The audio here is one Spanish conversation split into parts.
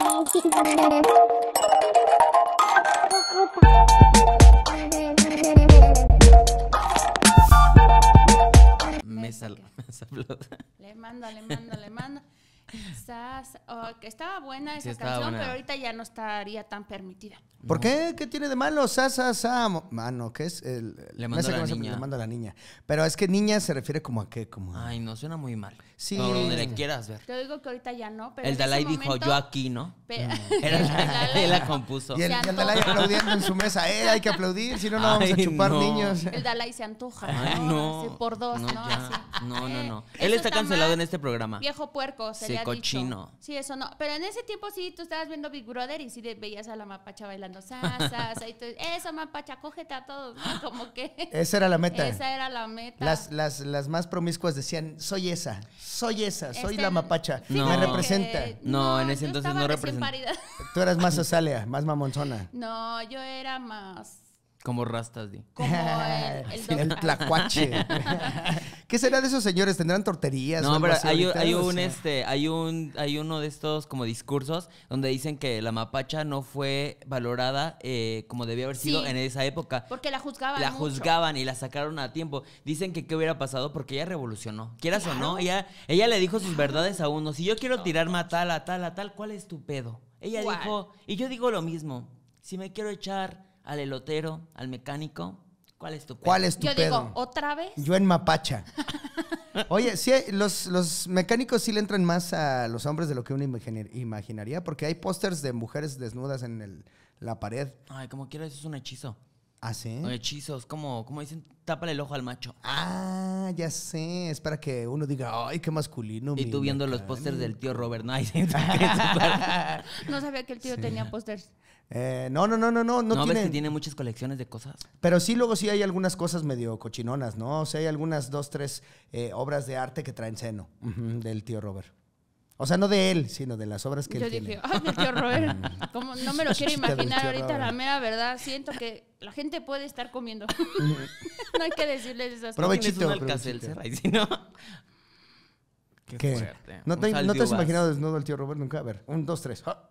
me Le mando, le mando, le mando. Sas, oh, que estaba buena esa canción, pero ahorita ya no estaría tan permitida. ¿Por qué? ¿Qué tiene de malo? Sasa, sa, Mano, ¿qué es? El, le manda a la niña. Pero es que niña se refiere como a qué, como. Ay, no, suena muy mal. Sí. donde le quieras ver. Te digo que ahorita ya no, pero. El Dalai dijo, yo aquí, ¿no? Él mm. la compuso. Y el, Dalai aplaudiendo en su mesa. Eh, hay que aplaudir, si no, no vamos a chupar niños. El Dalai se antoja. Ay, no. por dos, ¿no? No, no, no, no. Él está cancelado en este programa. Viejo puerco, sería cochino. Sí, eso no. Pero en ese tiempo sí, tú estabas viendo Big Brother y sí veías a la mapacha bailando salsas. y eso, mapacha, cógete a todos. Como que... Esa era la meta. Esa era la meta. Las, más promiscuas decían, soy esa, soy esa, soy este, la mapacha, me representa. No, no, en ese entonces no representa. Tú eras más azalea, más mamonzona. No, yo era más... Como rastas, di. Como el, tlacuache. ¿Qué será de esos señores? ¿Tendrán torterías? No, pero hay, un, este, hay, un, hay uno de estos como discursos donde dicen que la mapacha no fue valorada eh, como debía haber sido en esa época. Porque la juzgaban. La juzgaban y la sacaron a tiempo. Dicen que qué hubiera pasado porque ella revolucionó. Quieras o no, ella, ella le dijo sus verdades a uno. Si yo quiero tirarme a tal, a tal, a tal, ¿cuál es tu pedo? Ella dijo, y yo digo lo mismo. Si me quiero echar al elotero, al mecánico. ¿Cuál es tu ¿Cuál es tu Yo digo, ¿otra vez? Yo en Mapacha. Oye, sí, los, los mecánicos sí le entran más a los hombres de lo que uno imaginaría, porque hay pósters de mujeres desnudas en el- la pared. Ay, como quiero, eso es un hechizo. ¿Ah, sí? hechizos, como, como dicen, tápale el ojo al macho. Ah, ya sé. Es para que uno diga, ay, qué masculino. Y tú viendo los pósters del tío Robert Knight. No sabía que el tío tenía pósters. Eh, no, no, no, no, no. No, no tiene... ves tiene muchas colecciones de cosas. Pero sí, luego sí hay algunas cosas medio cochinonas, ¿no? O sea, hay algunas dos, tres eh, obras de arte que traen seno del tío Robert. O sea, no de él, sino de las obras que Yo dije, tiene. ay, mi tío Robert, mm. como no me lo quiero imaginar ahorita, la mera verdad, siento que la gente puede estar comiendo. no hay que decirles esas provechito, cosas. es un Si no, ¿Qué? ¿No, te, ¿No te has imaginado desnudo al tío Robert nunca? A ver, un, dos, tres. ¡Ah!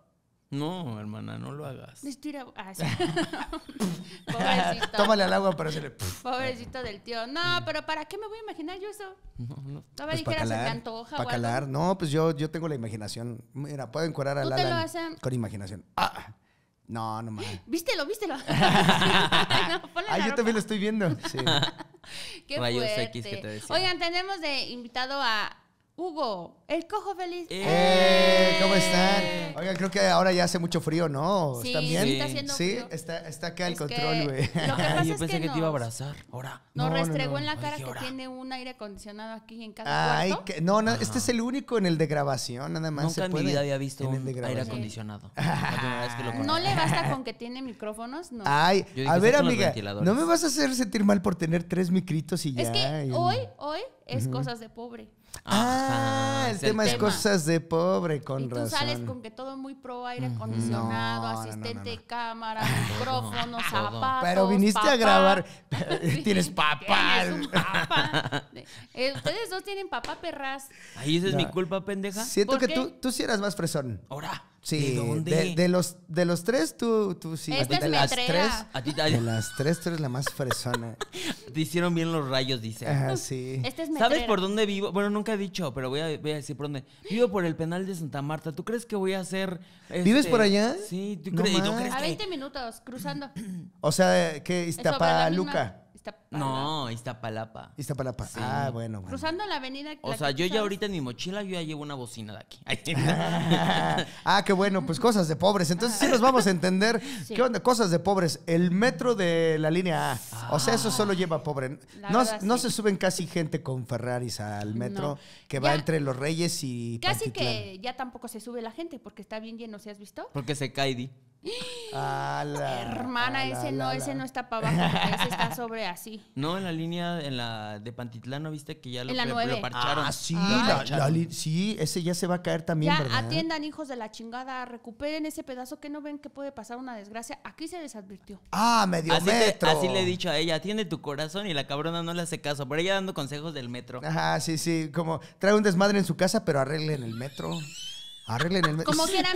No, hermana, no lo hagas. Estira. Ah, sí. Pobrecito. Tómale al agua para hacerle. Pobrecito del tío. No, pero ¿para qué me voy a imaginar yo eso? No, no. Todavía pues dijera, se Para calar. No, pues yo, yo tengo la imaginación. Mira, puedo encuadrar a Lala con imaginación. Ah. No, no mames. Vístelo, vístelo. no, ah, yo también lo estoy viendo. Sí. Qué fuerte. Oigan, tenemos de invitado a Hugo, el cojo feliz. ¡Eh! eh ¿Cómo están? Eh. Oigan, creo que ahora ya hace mucho frío, ¿no? Sí, bien? sí está haciendo Sí, está, está acá el control, güey. Yo pensé que, te iba a abrazar. Ahora. No, restregó en la cara que tiene un aire acondicionado aquí en cada Ay, que- no, este es el único en el de grabación, nada más. se Nunca en mi vida había visto un aire acondicionado. que No le basta con que tiene micrófonos, no. Ay, a ver, amiga, no me vas a hacer sentir mal por tener tres micritos y ya. es que hoy, hoy es cosas de pobre. Ah, ah el, tema es cosas de pobre, con razón. Y tú sales con que todo muy pro, aire acondicionado, asistente de cámara, micrófono, zapatos. Pero viniste a grabar, tienes papá. ¿Tienes papá? Eh, ustedes dos tienen papá perras. Ahí esa es mi culpa, pendeja. Siento que tú, tú sí eras más fresón. Ahora. Sí, ¿De, los, de los tres, tú, tú sí. de las tres, a ti de las tres, tú eres la más fresona. te hicieron bien los rayos, dice. Ah, sí. Este es ¿Sabes por dónde vivo? Bueno, nunca he dicho, pero voy a, voy a, decir por dónde. Vivo por el penal de Santa Marta. ¿Tú crees que voy a hacer... ¿Vives por este, allá? Sí. ¿tú, no a 20 minutos, cruzando. o sea, ¿qué? Luca? No, Iztapalapa. Iztapalapa. Ah, bueno, Cruzando la avenida. O sea, yo ya ahorita en mi mochila yo ya llevo una bocina de aquí. ah, qué bueno, pues cosas de pobres. Entonces sí nos vamos a entender. ¿Qué onda? Cosas de pobres. El metro de la línea A. O sea, eso ah. solo lleva pobre. no, no se suben casi gente con Ferraris al metro que va entre Los Reyes y Casi que ya tampoco se sube la gente porque está bien lleno, ¿se has visto? Porque se cae, Di. Hermana, ese no, ese no está para abajo, ese está sobre así. No, en la línea, en la de Pantitlán, ¿no viste que ya lo, parcharon? Ah, sí, sí, ese ya se va a caer también, ya, atiendan, hijos de la chingada, recuperen ese pedazo que no ven que puede pasar una desgracia. Aquí se desadvirtió Ah, medio metro. así le he dicho a ella, atiende tu corazón y la cabrona no le hace caso, Por ella dando consejos del metro. Ajá, sí, sí, como trae un desmadre en su casa, pero arregle en el metro. Arreglen el Como quiera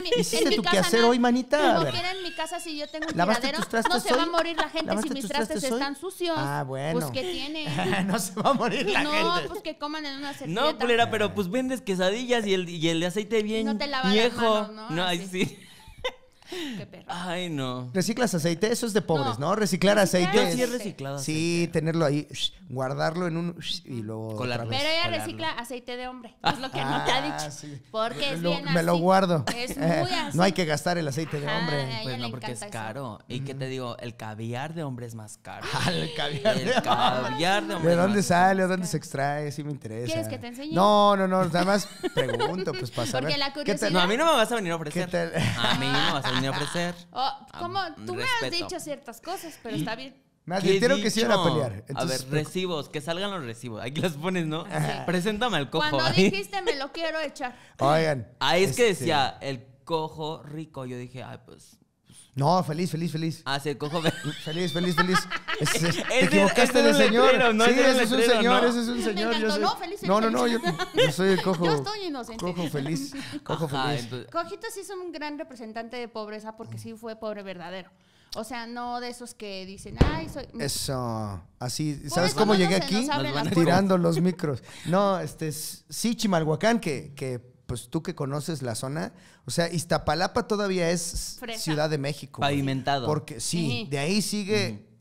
tu casa. hoy, manita? Como quiera en mi casa, si yo tengo un tiradero, no se va a morir la gente si mis trastes, están sucios. Ah, bueno. Pues que tiene. no se va a morir la no, gente. No, pues que coman en una servilleta. No, culera, pero pues vendes quesadillas y el, y el aceite bien no te viejo. Las manos, ¿no? no, así... Ah, sí. Qué perro. Ay, no. ¿Reciclas aceite? Eso es de pobres, ¿no? Reciclar aceite. sí tenerlo ahí, guardarlo en un... y luego Pero ella recicla aceite de hombre. Es lo que no te ha ah, dicho. Porque es bien bien me lo guardo. Es muy así. No hay que gastar el aceite de hombre. Pues no, porque es caro. ¿Y qué te digo? El caviar de hombre es más caro. El caviar de hombre. ¿De dónde sale? ¿De dónde se extrae? Sí me interesa. ¿Quieres que te enseñe? No, no, no. Nada más pregunto, pues pasa. Porque la curiosidad- No, a mí no me vas a venir a ofrecer. A mí no vas a a ofrecer. Oh, Tú me has dicho ciertas cosas, pero está bien. Me advirtieron que se iban a pelear. a ver, recibos, que salgan los recibos. Aquí los pones, ¿no? Preséntame al cojo. Cuando ¿eh? dijiste me lo quiero echar. Oigan. Ahí es que este, decía el cojo rico. Yo dije, ay, pues no, feliz, feliz, feliz. Ah, se cojo. Feliz, feliz, feliz. feliz. te equivocaste de señor. sí, ese es, un señor, ese es un señor, ese es un señor. no, feliz, no, no, no, yo, soy el cojo. Yo estoy inocente. Cojo feliz. Cojo feliz. Cojito sí es un gran representante de pobreza porque sí fue pobre verdadero. O sea, no de esos que dicen, ay, soy. Eso, así. ¿Sabes cómo llegué aquí? Tirando los micros. No, este, sí, Chimalhuacán, que, que pues tú que conoces la zona, o sea, Iztapalapa todavía es Ciudad de México. Pavimentado. Porque sí, de ahí sigue uh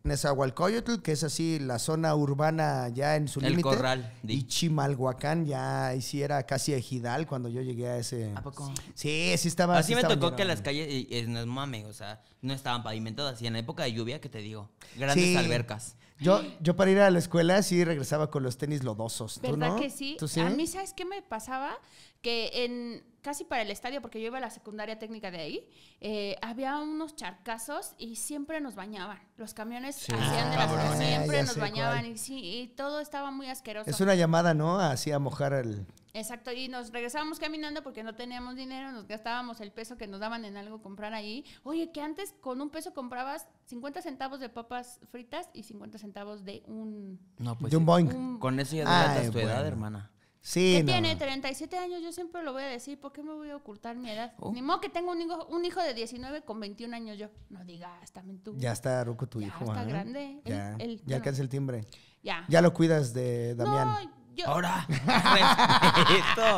que es así la zona urbana ya en su límite. El Y Chimalhuacán ya ahí sí era casi ejidal cuando yo llegué a ese... ¿A poco? Sí, sí estaba... Así me tocó que las calles, no es mame, o sea, no estaban pavimentadas. Y en la época de lluvia, que te digo? Grandes albercas. Yo, yo para ir a la escuela sí regresaba con los tenis lodosos. ¿Tú ¿Verdad que sí? A mí, ¿sabes qué me pasaba? que en casi para el estadio, porque yo iba a la secundaria técnica de ahí, eh, había unos charcazos y siempre nos bañaban. Los camiones hacían de ah, las siempre nos bañaban y, sí, y todo estaba muy asqueroso. Es una llamada, ¿no? Así a mojar el... Exacto, y nos regresábamos caminando porque no teníamos dinero, nos gastábamos el peso que nos daban en algo comprar ahí. Oye, que antes con un peso comprabas 50 centavos de papas fritas y 50 centavos de un... No, pues de un boing. Con eso ya tu edad, hermana. Sí, tiene 37 años, yo siempre lo voy a decir, ¿por qué me voy a ocultar mi edad? Oh. Ni modo que tengo un hijo, un hijo de 19 con 21 años yo. No digas, también tú. Ya está ruco tu hijo ya Está ¿eh? grande. Ya, alcanza el timbre. Ya. Ya lo cuidas de Damián. No, yo, Ahora, respeto.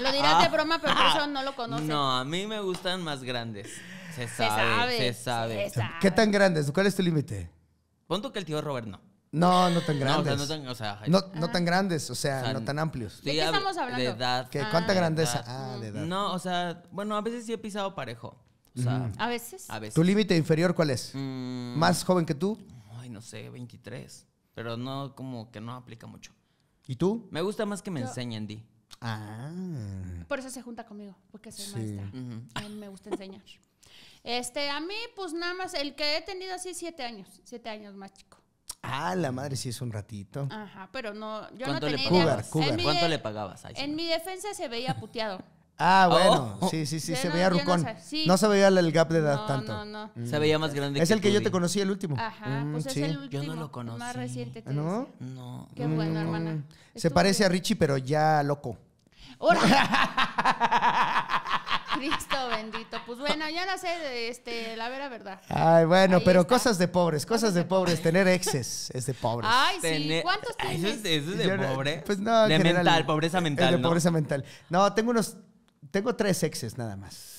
Lo dirás de ah. broma, pero por eso no lo conoces. No, a mí me gustan más grandes. Se sabe, se sabe. ¿Qué tan grandes? ¿Cuál es tu límite? Ponto que el tío Robert no. No, no tan grandes. No, tan, grandes, o sea, no tan amplios. ¿De qué estamos hablando? Ah, ¿Cuánta ah, grandeza? Ah, de edad. No, o sea, bueno, a veces sí he pisado parejo. ¿A, veces? ¿Tu límite inferior cuál es? Mm. ¿Más joven que tú? Ay, no sé, 23. Pero no, como que no aplica mucho. ¿Y tú? Me gusta más que me enseñen, Di. Ah. Por eso se junta conmigo, porque soy maestra. me gusta enseñar. Este, a mí, pues nada más, el que he tenido así siete años, siete años más chico. Ah, la madre sí es un ratito. Ajá, pero no, yo ¿Cuánto le tenía pagabas? En mi En mi defensa se veía puteado. Ah, oh. bueno, sí, sí, sí, se veía rucón. No, se veía el gap de edad tanto. no, no. Mm. Se veía más grande Es el que yo te conocí, el último. Ajá, mm, pues es el último. Yo no lo conozco. Más reciente ¿No? No. Qué bueno, mm. hermana. Se parece a Richie, pero ya loco. Cristo bendito. Pues bueno, ya no sé, este, la vera verdad. Ay, bueno, pero cosas de pobres, cosas de pobres. Tener exes es de pobres. Ay, sí. ¿Cuántos tienes? Eso es, de pobre. Pues no, De mental, pobreza mental. Es de ¿no? pobreza mental. No, tengo unos. Tengo tres exes nada más.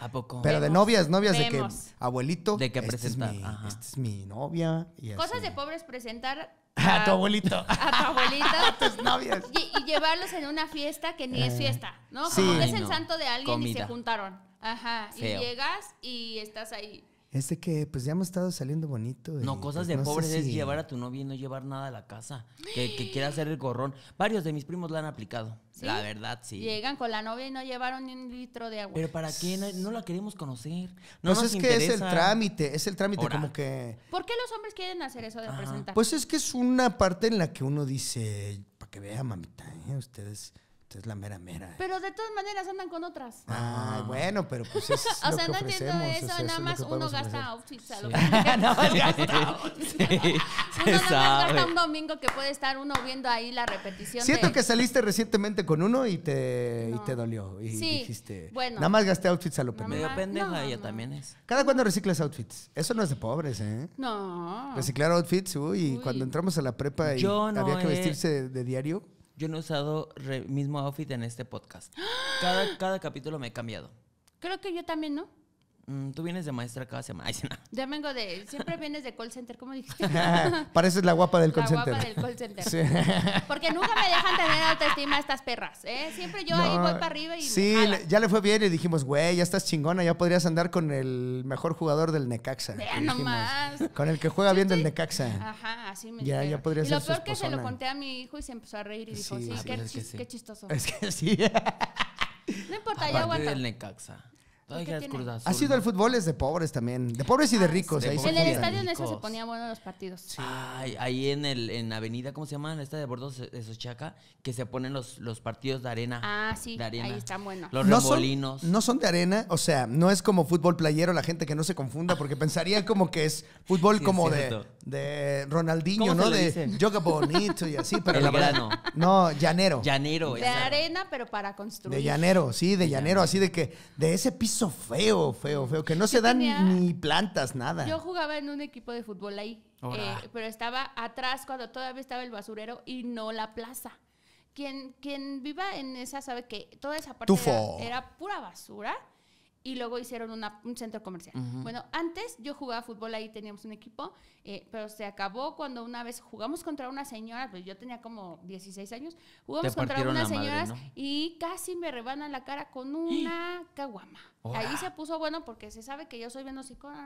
¿A poco? Pero de novias, novias de que abuelito. De que este presentar. mi, este es mi novia. Y Cosas de pobres presentar. A, tu abuelito. A tu abuelita. Y, llevarlos en una fiesta que ni es eh, fiesta, ¿no? Como es el santo de alguien y se juntaron. Ajá. Y llegas y estás ahí este que pues ya hemos estado saliendo bonito. No, cosas pues, de pobres es llevar a tu novia y no llevar nada a la casa. Que, quiera hacer el gorrón. Varios de mis primos la han aplicado. La verdad, sí. Llegan con la novia y no llevaron ni un litro de agua. Pero ¿para qué? No, pues la queremos conocer. No pues es que es el trámite, es el trámite como que... ¿Por qué los hombres quieren hacer eso de ah. presentar? Pues es que es una parte en la que uno dice, para que vea mamita, ¿eh? ustedes es la mera mera. ¿eh? Pero de todas maneras andan con otras. Ay ah. bueno, pero pues es O sea, que no entiendo eso, nada más uno gasta outfits a lo que nada más gasta outfits. Uno nada más gasta un domingo que puede estar uno viendo ahí la repetición Siento que saliste recientemente con uno y te, y te dolió. Y Sí, dijiste, nada más gasté outfits a lo pendejo. Medio pendeja ella también es. ¿Cada cuando reciclas outfits? Eso no es de pobres, ¿eh? No. Reciclar outfits, uy, y cuando entramos a la prepa y había que vestirse de diario yo no he usado el mismo outfit en este podcast. Cada, cada capítulo me he cambiado. Creo que yo también, ¿no? Mm, tú vienes de maestra cada semana. Ya vengo de, siempre vienes de call center, ¿cómo dijiste? Pareces la guapa del call la center. guapa del call center. Porque nunca me dejan tener autoestima estas perras, ¿eh? Siempre yo ahí voy para arriba y... Sí, ya le fue bien y dijimos, güey, ya estás chingona, ya podrías andar con el mejor jugador del Necaxa. nomás. Con el que juega bien del Necaxa. Ajá, así me Ya, ya y lo peor que se lo conté a mi hijo y se empezó a reír y dijo, sí, qué, qué chistoso. Es que sí. No importa, ya aguanta. del Necaxa ha sido el fútbol es de pobres también, de pobres y de ah, ricos. en el estadio en eso se ponían buenos los partidos. ahí en el en Avenida, ¿cómo se llama? En esta de bordos de Sochaca, que se ponen los, los partidos de arena. Ah, sí, ahí están buenos. Los no no son de arena, o sea, no es como fútbol playero, la gente que no se confunda, porque pensaría como que es fútbol como de, de Ronaldinho, ¿no? De yoga bonito y así, pero el la Verdad, no, llanero. Llanero. De arena, pero para construir. De llanero, sí, de, llanero, así de que de ese piso feo, feo, feo, que no se dan ni plantas, nada. Yo jugaba en un equipo de fútbol ahí, eh, pero estaba atrás cuando todavía estaba el basurero y no la plaza. Quien, quien viva en esa sabe que toda esa parte era, pura basura y luego hicieron un centro comercial. Bueno, antes yo jugaba fútbol ahí, teníamos un equipo, eh, pero se acabó cuando una vez jugamos contra una señora, pues yo tenía como 16 años, jugamos contra una señoras y casi me rebanan la cara con una caguama. Ahí se puso bueno porque se sabe que yo soy bien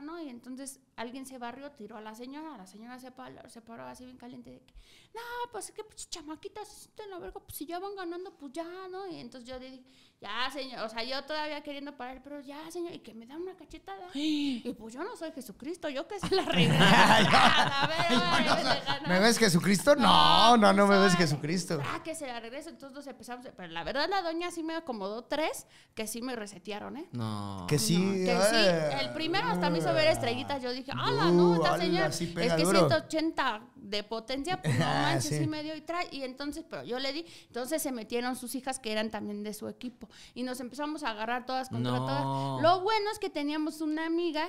¿no? Y entonces alguien se barrió, tiró a la señora, la señora se paró, se paró así bien caliente de que, no, pues es que chamaquitas, pues si ya van ganando, pues ya, ¿no? Y entonces yo dije, ya, señor, o sea, yo todavía queriendo parar, pero ya, señor, y que me da una cachetada. Y pues yo no soy Jesucristo, yo que se la reina. a ¿Me ves Jesucristo? No, no, no, me ves Jesucristo. Ah, que se la regreso, entonces nos empezamos, pero la verdad la doña sí me acomodó tres, que sí me resetearon, ¿eh? No. Que sí. que sí, el primero hasta me hizo ver estrellitas, yo dije, ala, uh, no, esta señora, es que 180 de potencia, pues no ah, manches, sí. me dio y trae, y entonces, pero yo le di, entonces se metieron sus hijas que eran también de su equipo. Y nos empezamos a agarrar todas contra todas. Lo bueno es que teníamos una amiga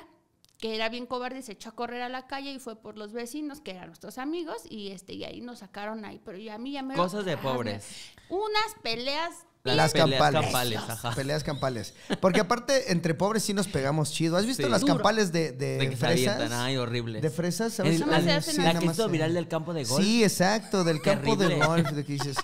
que era bien cobarde, y se echó a correr a la calle y fue por los vecinos, que eran nuestros amigos, y este y ahí nos sacaron ahí, pero ya a mí ya me... Cosas de pobres. Unas peleas las campales. Peleas campales. Porque aparte, entre pobres sí nos pegamos chido. ¿Has visto las campales de, de, fresas? Ay, horrible. De fresas. sí, la que viral del campo de golf. Sí, exacto, del campo de golf. De dices,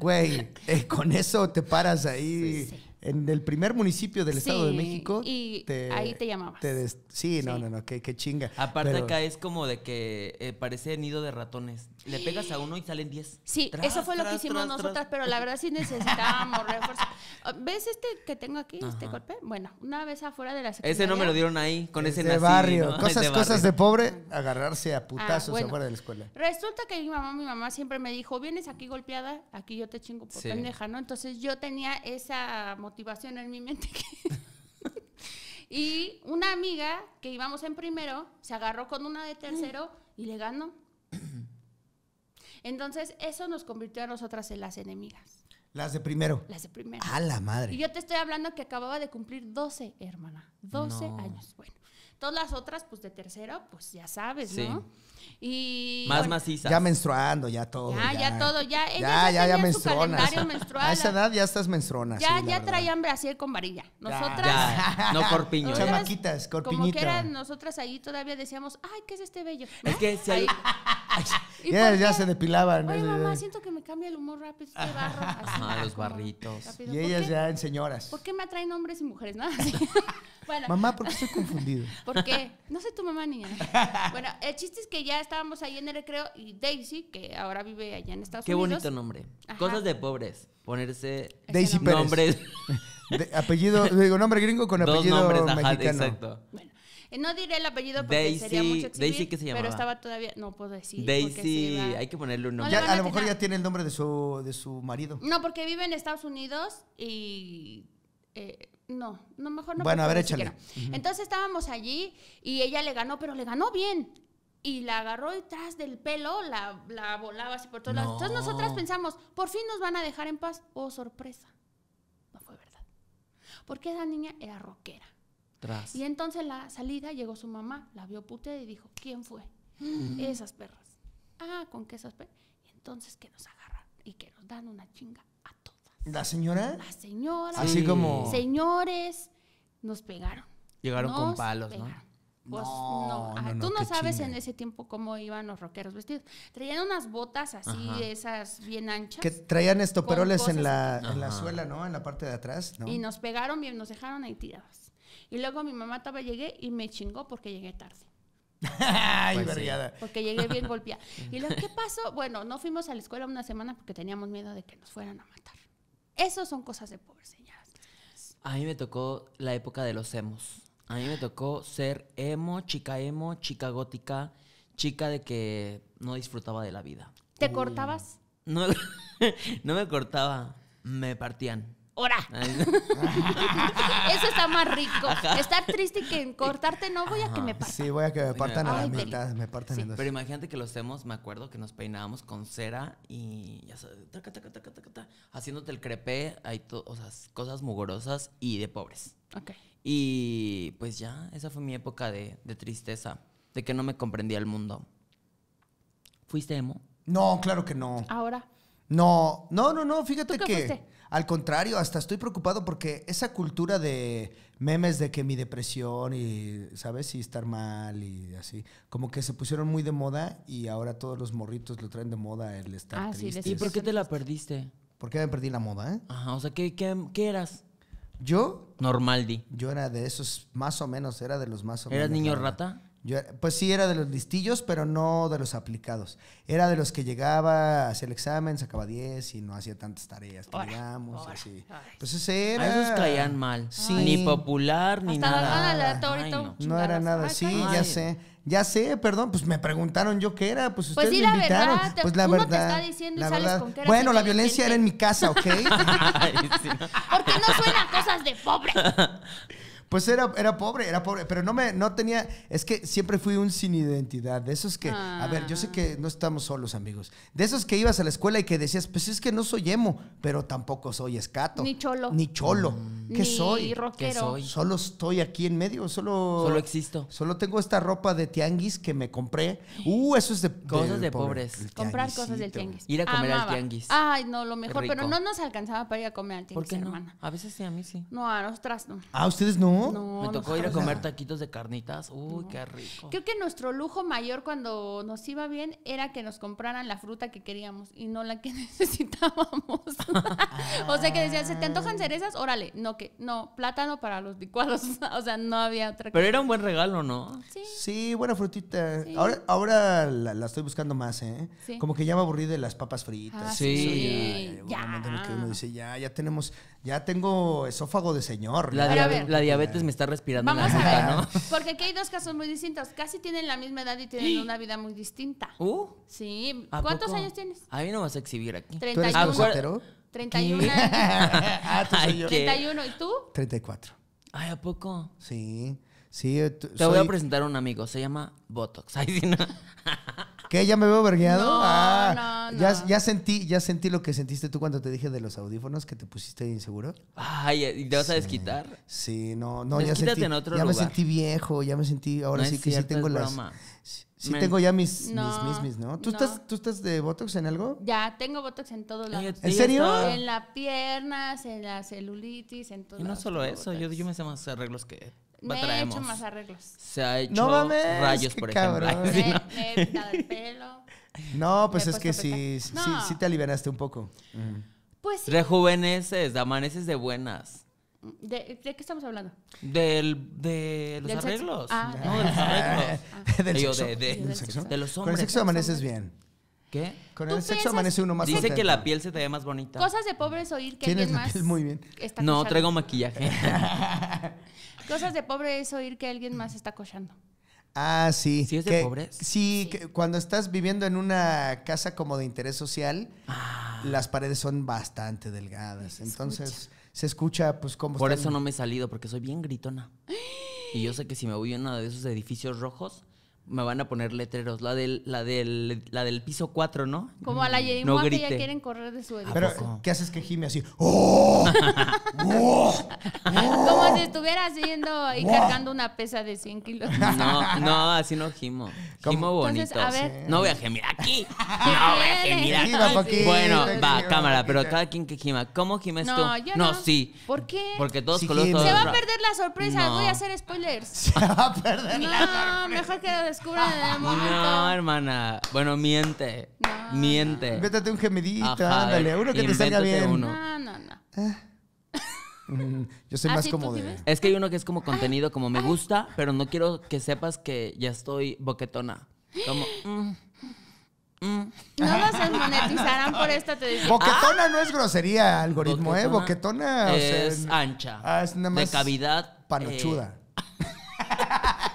Güey, eh, con eso te paras ahí. En el primer municipio del Estado de México. Y ahí te llamabas. sí, no, no, no, qué, qué chinga. Aparte, acá es como de que eh, parece nido de ratones. Le pegas a uno y salen 10. Sí, eso fue lo que hicimos nosotras, pero la verdad sí necesitábamos refuerzo. Ah, ¿Ves este que tengo aquí, este golpe? Bueno, una vez afuera de la secundaria. Ese no me lo dieron ahí, con ese, De barrio. Cosas, de pobre, agarrarse a ah, putazos afuera de la escuela. Resulta que mi mamá, mi mamá siempre me dijo, vienes aquí golpeada, aquí yo te chingo por pendeja, ¿no? Entonces yo tenía esa motivación en mi mente Y una amiga que íbamos en primero se agarró con una de tercero y le ganó. Entonces, eso nos convirtió a nosotras en las enemigas. Las de primero. Las de primero. A la madre. Y yo te estoy hablando que acababa de cumplir 12, hermana. 12 años. Bueno. Todas las otras, pues de tercero, pues ya sabes, ¿no? Y, Más macizas. Ya menstruando, ya todo. Ya, ya, todo, ya. Ella ya, ya, ya, calendario menstrual. A esa edad ya estás menstruona. Ya, ya traían brasier con varilla. Nosotras. no corpiños. ¿eh? Chamaquitas, corpiñita. Como que eran nosotras ahí todavía decíamos, ay, ¿qué es este bello? Es que si ya, se depilaban. Oye, mamá, siento que me cambia el humor rápido este barro. ah, los barritos. Y ellas ya en señoras. ¿Por qué me atraen hombres y mujeres? Nada. ¿no? Mamá, ¿por qué estoy confundido? ¿Por qué? No sé tu mamá, niña. Bueno, el chiste es que ya estábamos ahí en el recreo y Daisy, que ahora vive allá en Estados Unidos. Qué bonito nombre. Cosas de pobres. Ponerse Daisy Pérez. apellido, digo, nombre gringo con apellido mexicano. exacto. Bueno. Eh, no diré el apellido porque sería mucho exhibir, Daisy que se llamaba. Pero estaba todavía, no puedo decir. Daisy, hay que ponerle un nombre. a, lo mejor ya tiene el nombre de su, de su marido. No, porque vive en Estados Unidos y eh, no, no, mejor no. Bueno, a ver, échale. Entonces estábamos allí y ella le ganó, pero le ganó bien. Y la agarró detrás del pelo, la, volaba así por todos lados. Entonces nosotras pensamos, por fin nos van a dejar en paz. Oh, sorpresa. No fue verdad. Porque esa niña era rockera. Y entonces la salida llegó su mamá, la vio puteada y dijo, ¿quién fue? Esas perras. Ah, con qué esas perras. Y entonces que nos agarran y que nos dan una chinga. ¿La señora? La señora. Así como. Señores, nos pegaron. Llegaron con palos, ¿no? Pues, no, ah, tú no sabes en ese tiempo cómo iban los rockeros vestidos. Traían unas botas así, esas bien anchas. Que traían estoperoles en la, en la suela, ¿no? En la parte de atrás, Y nos pegaron y nos dejaron ahí tirados. Y luego mi mamá estaba, llegué y me chingó porque llegué tarde. Ay, pues Porque llegué bien golpeada. ¿Y lo que pasó? Bueno, no fuimos a la escuela una semana porque teníamos miedo de que nos fueran a matar. Eso son cosas de pobre señoras. A mí me tocó la época de los emos. A mí me tocó ser emo, chica emo, chica gótica, chica de que no disfrutaba de la vida. ¿Te uh. cortabas? no me cortaba, me partían. Eso está más rico. Estar triste que cortarte, no voy a que me partan. Sí, voy a que me partan a la mitad, me partan en dos. Pero imagínate que lo hacemos, me acuerdo que nos peinábamos con cera y ya sabes, haciéndote el crepé, hay cosas mugorosas y de pobres. Ok. Y pues ya, esa fue mi época de, tristeza, de que no me comprendía el mundo. ¿Fuiste emo? No, claro que no. Ahora. No, no, no, no, fíjate que. Al contrario, hasta estoy preocupado porque esa cultura de memes de que mi depresión y, ¿sabes? Y estar mal y así, como que se pusieron muy de moda y ahora todos los morritos lo traen de moda el estar ah, ¿Y por qué te la perdiste? ¿Por qué me perdí la moda, eh? Ajá, o sea, ¿qué, qué, qué eras? ¿Yo? Normaldi. Yo era de esos, más o menos, era de los más o menos. ¿Eras niño rata? pues sí, era de los listillos, pero no de los aplicados. Era de los que llegaba, hacía el examen, sacaba 10 y no hacía tantas tareas, que digamos, así. Pues ese era... A caían mal. Ni popular, ni nada. no. era nada, sí, ya sé. Ya sé, perdón, pues me preguntaron yo qué era, pues, pues ustedes me invitaron. pues la verdad. bueno, la violencia era en mi casa, ¿ok? Porque no suenan cosas de pobre. Pues era, era pobre, era pobre, pero no me no tenía, es que siempre fui un sin identidad, de esos que, a ver, yo sé que ah. no estamos solos, amigos. De esos que ibas a la escuela y que decías, "Pues es que no soy emo, pero tampoco soy escato." Ni cholo. Ni cholo. Mm. ¿Qué soy? soy? Solo estoy aquí en medio, solo solo existo. Solo tengo esta ropa de tianguis que me compré. Uh, eso es de cosas de, pobres. Comprar cosas del tianguis. Ir a comer al tianguis. Ay, no, lo mejor, pero no nos alcanzaba para ir a comer al tianguis, ¿Por qué no? A veces sí, a mí sí. No, a nosotras no. Ah, ustedes no me tocó ir a comer taquitos de carnitas. Uy, qué rico. Creo que nuestro lujo mayor cuando nos iba bien era que nos compraran la fruta que queríamos y no la que necesitábamos. o sea que decían, ¿se te antojan ah. cerezas? Órale, no, que no, plátano para los licuados. o sea, no había otra cosa. Pero era un buen regalo, ¿no? Sí. Sí, buena frutita. Ahora, la, estoy buscando más, ¿eh? Como que ya me aburrí de las papas fritas. Ah, sí. ya, ya tenemos ya tengo esófago de señor. La, diabetes me está respirando. Vamos a ver, ¿no? porque aquí hay dos casos muy distintos. Casi tienen la misma edad y tienen una vida muy distinta. Uh. Sí. ¿Cuántos años tienes? A mí no vas a exhibir aquí. ¿31? ¿Tú eres 31 ah, tú 31. ¿Y tú? 34. Ay, ¿a poco? Sí. Sí. Eh, Te voy a presentar a un amigo. Se llama Botox. Ay, sí, ¿Qué? ¿Ya me veo vergueado? No, ah, no, no. Ya, sentí, ya sentí lo que sentiste tú cuando te dije de los audífonos que te pusiste inseguro. Ay, ¿y te vas a desquitar? Sí, no, no, pues ya sentí. ya me sentí viejo, ya me sentí. Ahora sí que sí tengo las. Sí, tengo ya mis, mis, ¿no? ¿Tú, Estás, ¿Tú estás de Botox en algo? Ya, tengo Botox en todos lados. ¿En serio? En las piernas, en la celulitis, en todo. Y no solo eso, yo, yo me sé más arreglos que me he hecho más arreglos. Se ha hecho no mames, rayos, por ejemplo. Me, me, he el pelo. No, pues es que sí, no. sí, sí, te alivianaste un poco. Pues sí. Rejuveneces, amaneces de buenas. ¿De, qué estamos hablando? Del, de los arreglos. Ah, no, de los arreglos. ¿Del, De, De los hombres. Con el sexo amaneces bien. ¿Qué? Con el sexo amanece uno más Dice que la piel se te ve más bonita. Cosas de pobres oír que más... más. piel muy bien. no, traigo maquillaje. Cosas de pobre es oír que alguien más está cochando. Ah, sí. ¿Sí es de Que- Sí, cuando estás viviendo en una casa como de interés social, ah. las paredes son bastante delgadas. Entonces se escucha, pues, como. Por eso no me he salido, porque soy bien gritona. Y yo sé que si me voy a uno de esos edificios rojos, me van a poner letreros. La del, la del, la del piso 4, ¿no? Como a la mm, Jerry no que ya quieren correr de su Pero, ¿qué haces que gime así? ¡Oh! ¡Oh! Como si estuvieras haciendo y ¡Oh! cargando una pesa de 100 kilos. No, no, así no gimo. ¿Cómo? Gimo bonito. Entonces, a ver. No voy a gemir aquí. No voy a gemir aquí. bueno, va, cámara, pero cada quien que gima. ¿Cómo gimes no, tú? Yo no, no, sí. ¿Por qué? Porque todos sí, colores. Se va a perder la sorpresa. Voy a hacer spoilers. Se va a perder la sorpresa. No, mejor que No, hermana. Bueno, miente. miente. Invéntate un gemidito, ándale. Uno que te salga bien. No, no, no. Eh. Mm, yo soy ¿Ah, más como de... es que hay uno que es como contenido, como me gusta, pero no quiero que sepas que ya estoy boquetona. Como... Mm, mm. No nos monetizarán por esta, te Boquetona ah. no es grosería, algoritmo, ¿eh? Boquetona o es ancha. Ah, es nada más de cavidad. Eh. Panochuda.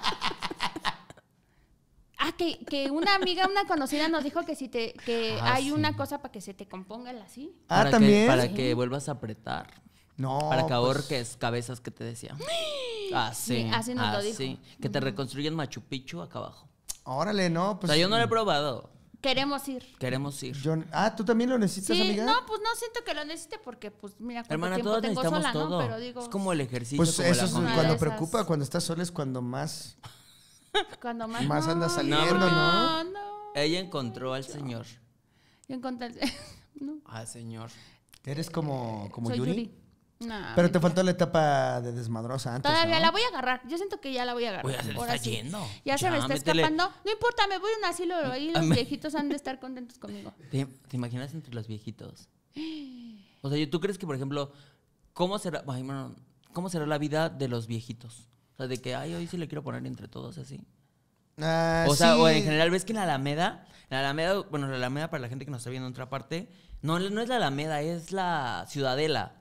Ah, que, una amiga, una conocida nos dijo que si te, que ah, hay una cosa para que se te componga la así. Ah, también. para que vuelvas a apretar. No. Para que pues. ahorques cabezas que te decía. Así. Ah, sí, así nos ah, Lo dijo. Que te reconstruyen Machu Picchu acá abajo. Órale, no, pues. O sea, yo no lo he probado. Queremos ir. Queremos ir. ah, ¿tú también lo necesitas, amiga? No, pues no siento que lo necesite porque, pues, mira, Hermana, tiempo todos tengo necesitamos ¿no? Pero digo, es como el ejercicio. Pues eso es cuando preocupa, cuando estás sola es cuando más cuando más. anda saliendo, ¿no? Ella encontró al Señor. Yo encontré al no. Ah, Señor. ¿Eres como, como Yuri? pero te faltó la etapa de desmadrosa antes. Todavía la voy a agarrar. Yo siento que ya la voy a agarrar. Se ya se está Ya, se me está escapando. No importa, me voy a un asilo mm, ahí los viejitos han de estar contentos conmigo. ¿Te, imaginas entre los viejitos? O sea, ¿tú crees que, por ejemplo, cómo será, cómo será la vida de los viejitos? O sea, de que, ay, hoy sí le quiero poner entre todos así. Ah, o sea, o en general, ves que en Alameda, la Alameda, bueno, la Alameda para la gente que nos está viendo en otra parte, no, no es la Alameda, es la Ciudadela.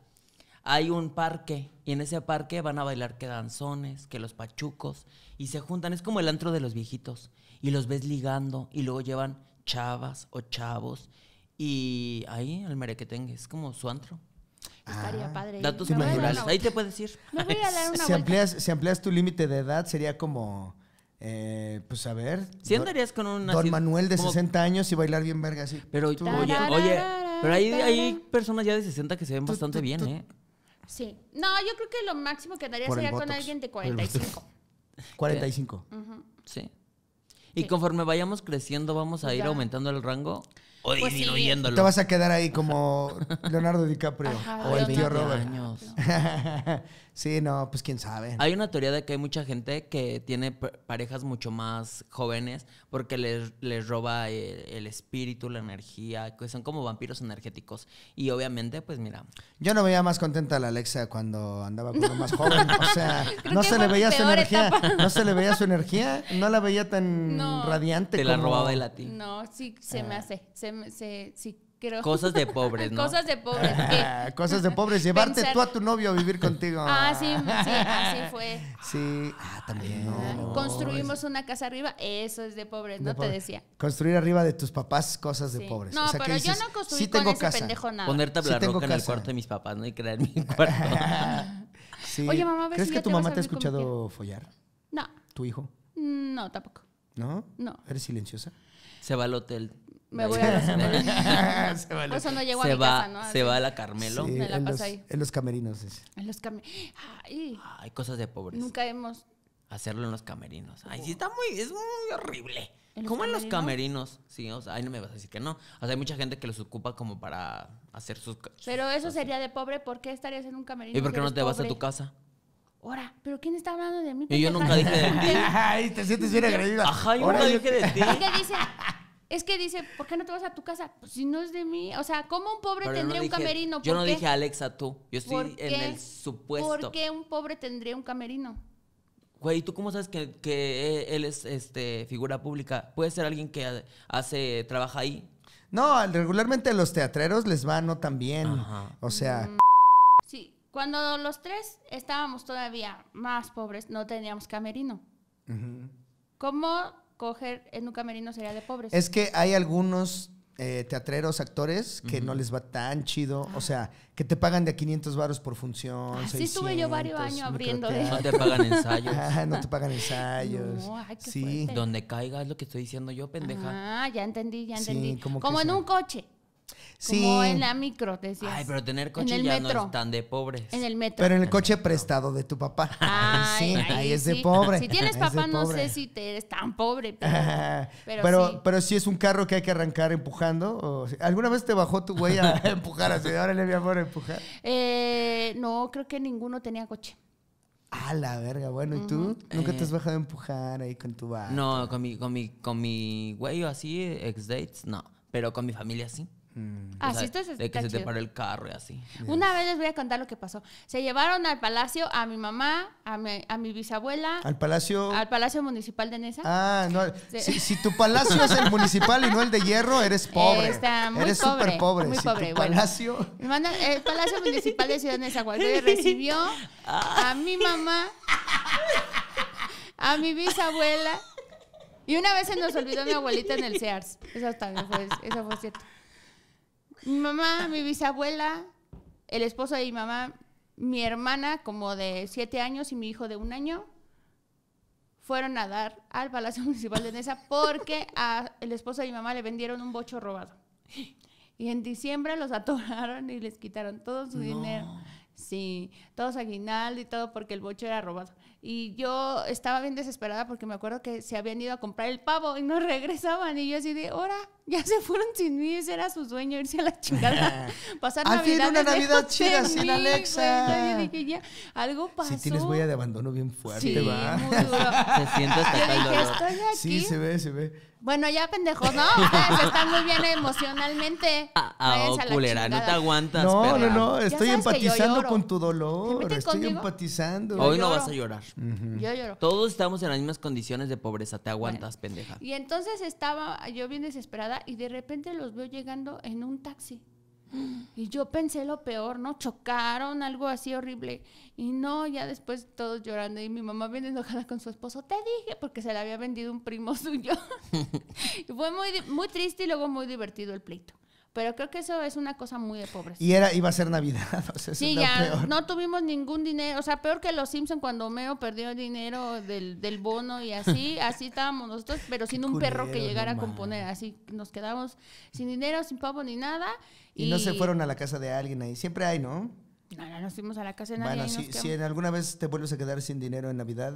Hay un parque y en ese parque van a bailar que danzones, que los pachucos y se juntan. Es como el antro de los viejitos y los ves ligando y luego llevan chavas o chavos y ahí el merequetengue es como su antro. Estaría ah. padre. Datos Ahí te puedes ir. si, amplias, si amplias tu límite de edad, sería como. Eh, pues a ver. Si andarías con un. Don Manuel de 60 años y bailar bien verga así. Pero oye, pero hay, hay personas ya de 60 que se ven bastante bien, ¿eh? Sí. No, yo creo que lo máximo que andaría sería con alguien de 45. 45. Sí. Y conforme vayamos creciendo, vamos a pues ir aumentando el rango o pues disminuyéndolo. Te vas a quedar ahí como Leonardo DiCaprio o el tío Robert. Años. Sí, no, pues quién sabe. Hay una teoría de que hay mucha gente que tiene parejas mucho más jóvenes porque les, roba eh, el, espíritu, la energía, que son como vampiros energéticos. Y obviamente, pues mira. Yo no veía más contenta a la Alexa cuando andaba con más joven. O sea, no se le veía su energía. No se le veía su energía. No la veía tan radiante. Te la robaba él a ti. No, sí, se me ah. hace. Se, se, sí, Cosas de pobres, ¿no? Cosas de pobres. Cosas de pobres. Llevarte tú a tu novio a vivir contigo. Ah, sí, sí, así fue. Sí, ah, también. Construimos una casa arriba, eso es de pobres, ¿no? Te decía. Construir arriba de tus papás, cosas de pobres. No, pero yo no construí sí con tengo ese casa. pendejo nada. Poner tabla sí roca en el cuarto de mis papás, ¿no? Y crear mi cuarto. sí. Oye, mamá, ves ¿Crees si que tu mamá te ha escuchado follar? No. ¿Tu hijo? No, tampoco. ¿No? No. ¿Eres silenciosa? Se va al hotel. Me voy a la se va, no llego a casa, ¿no? Se va a la Carmelo. en, los, camerinos. En los camerinos. Ay, cosas de pobres. Nunca hemos... Hacerlo en los camerinos. Ay, sí está muy... Es muy horrible. ¿Cómo en los camerinos? Sí, o sea, ahí no me vas a decir que no. O sea, hay mucha gente que los ocupa como para hacer sus... Pero eso sería de pobre, ¿por qué estarías en un camerino? ¿Y por qué no te vas a tu casa? Ahora, ¿pero quién está hablando de mí? Y yo nunca dije de ti. Ay, te sientes bien agredida Ajá, yo nunca dije de ti. ¿Qué dice? Es que dice, ¿por qué no te vas a tu casa? Pues si no es de mí. O sea, ¿cómo un pobre tendría un camerino? Yo no dije Alexa tú. Yo estoy en el supuesto. ¿Por qué un pobre tendría un camerino? Güey, ¿tú cómo sabes que, eh, él es este, figura pública? Puede ser alguien que hace, trabaja ahí. No, regularmente los teatreros les va no tan bien. O sea. Mm, sí, cuando los tres estábamos todavía más pobres, no teníamos camerino. ¿Cómo coger en un camerino sería de pobres. Es que hay algunos eh, teatreros, actores, que no les va tan chido. O sea, que te pagan de a 500 varos por función. Así ah, estuve yo varios años abriendo. Ah, no te pagan ensayos. no te pagan ensayos. sí. Donde caiga es lo que estoy diciendo yo, pendeja. Ah, ya entendí, ya entendí. como, en un coche. Sí. Como en la micro, decías. Ay, pero tener coche ya no es tan de pobres. En el metro. Pero en el coche prestado de tu papá. sí, ahí, es de pobre. Si tienes papá, no sé si te eres tan pobre. Pero, pero, pero, sí. es un carro que hay que arrancar empujando. ¿Alguna vez te bajó tu güey a empujar así? Ahora le voy a poner empujar. Eh, no, creo que ninguno tenía coche. Ah, la verga, bueno, ¿y tú? ¿Nunca te has eh. bajado a empujar ahí con tu bar? No, con mi, con mi, con mi güey así, ex dates, no. Pero con mi familia sí. Ah, es, de que se te paró el carro y así. Una vez les voy a contar lo que pasó. Se llevaron al palacio a mi mamá, a mi, a mi bisabuela. ¿Al palacio? Al palacio municipal de Nesa. Ah, no. Si, tu palacio es el municipal y no el de hierro, eres pobre. eres súper pobre. Muy pobre. güey. palacio. el palacio municipal de Ciudad de Nesa recibió a mi mamá, a mi bisabuela. Y una vez se nos olvidó mi abuelita en el Sears. Eso también fue, eso fue cierto. Mi mamá, mi bisabuela, el esposo de mi mamá, mi hermana como de siete años y mi hijo de un año fueron a dar al Palacio Municipal de Nesa porque a el esposo de mi mamá le vendieron un bocho robado. Y en diciembre los atoraron y les quitaron todo su dinero. Sí, todo aguinaldo y todo porque el bocho era robado. Y yo estaba bien desesperada porque me acuerdo que se habían ido a comprar el pavo y no regresaban. Y yo así de, ahora, Ya se fueron sin mí, ese era su sueño, irse a la chingada. Pasar Aquí en una Navidad chida sin Alexa. yo dije, ya, algo pasó. Si tienes huella de abandono bien fuerte, sí, va. Se siente hasta yo Sí, se ve, se ve. Bueno, ya pendejos, no, Está están muy bien emocionalmente. Ah, ah oh, culera, no te aguantas. No, no, no, estoy empatizando con tu dolor. Estoy empatizando. Hoy no vas a llorar. Yo lloro. Todos estamos en las mismas condiciones de pobreza, te aguantas, pendeja. Y entonces estaba yo bien desesperada y de repente los veo llegando en un taxi. Y yo pensé lo peor, ¿no? Chocaron, algo así horrible. Y no, ya después todos llorando y mi mamá bien enojada con su esposo, te dije, porque se la había vendido un primo suyo. y fue muy, muy triste y luego muy divertido el pleito. Pero creo que eso es una cosa muy de pobres. Y era, iba a ser Navidad. O sí, ya no tuvimos ningún dinero. O sea, peor que los Simpson cuando Meo perdió el dinero del, del bono y así, así estábamos nosotros, pero sin un perro que llegara a componer. Así nos quedamos sin dinero, sin pavo ni nada. Y, no se fueron a la casa de alguien ahí. Siempre hay, ¿no? No, no fuimos a la casa de nadie. Bueno, si, si, en alguna vez te vuelves a quedar sin dinero en Navidad,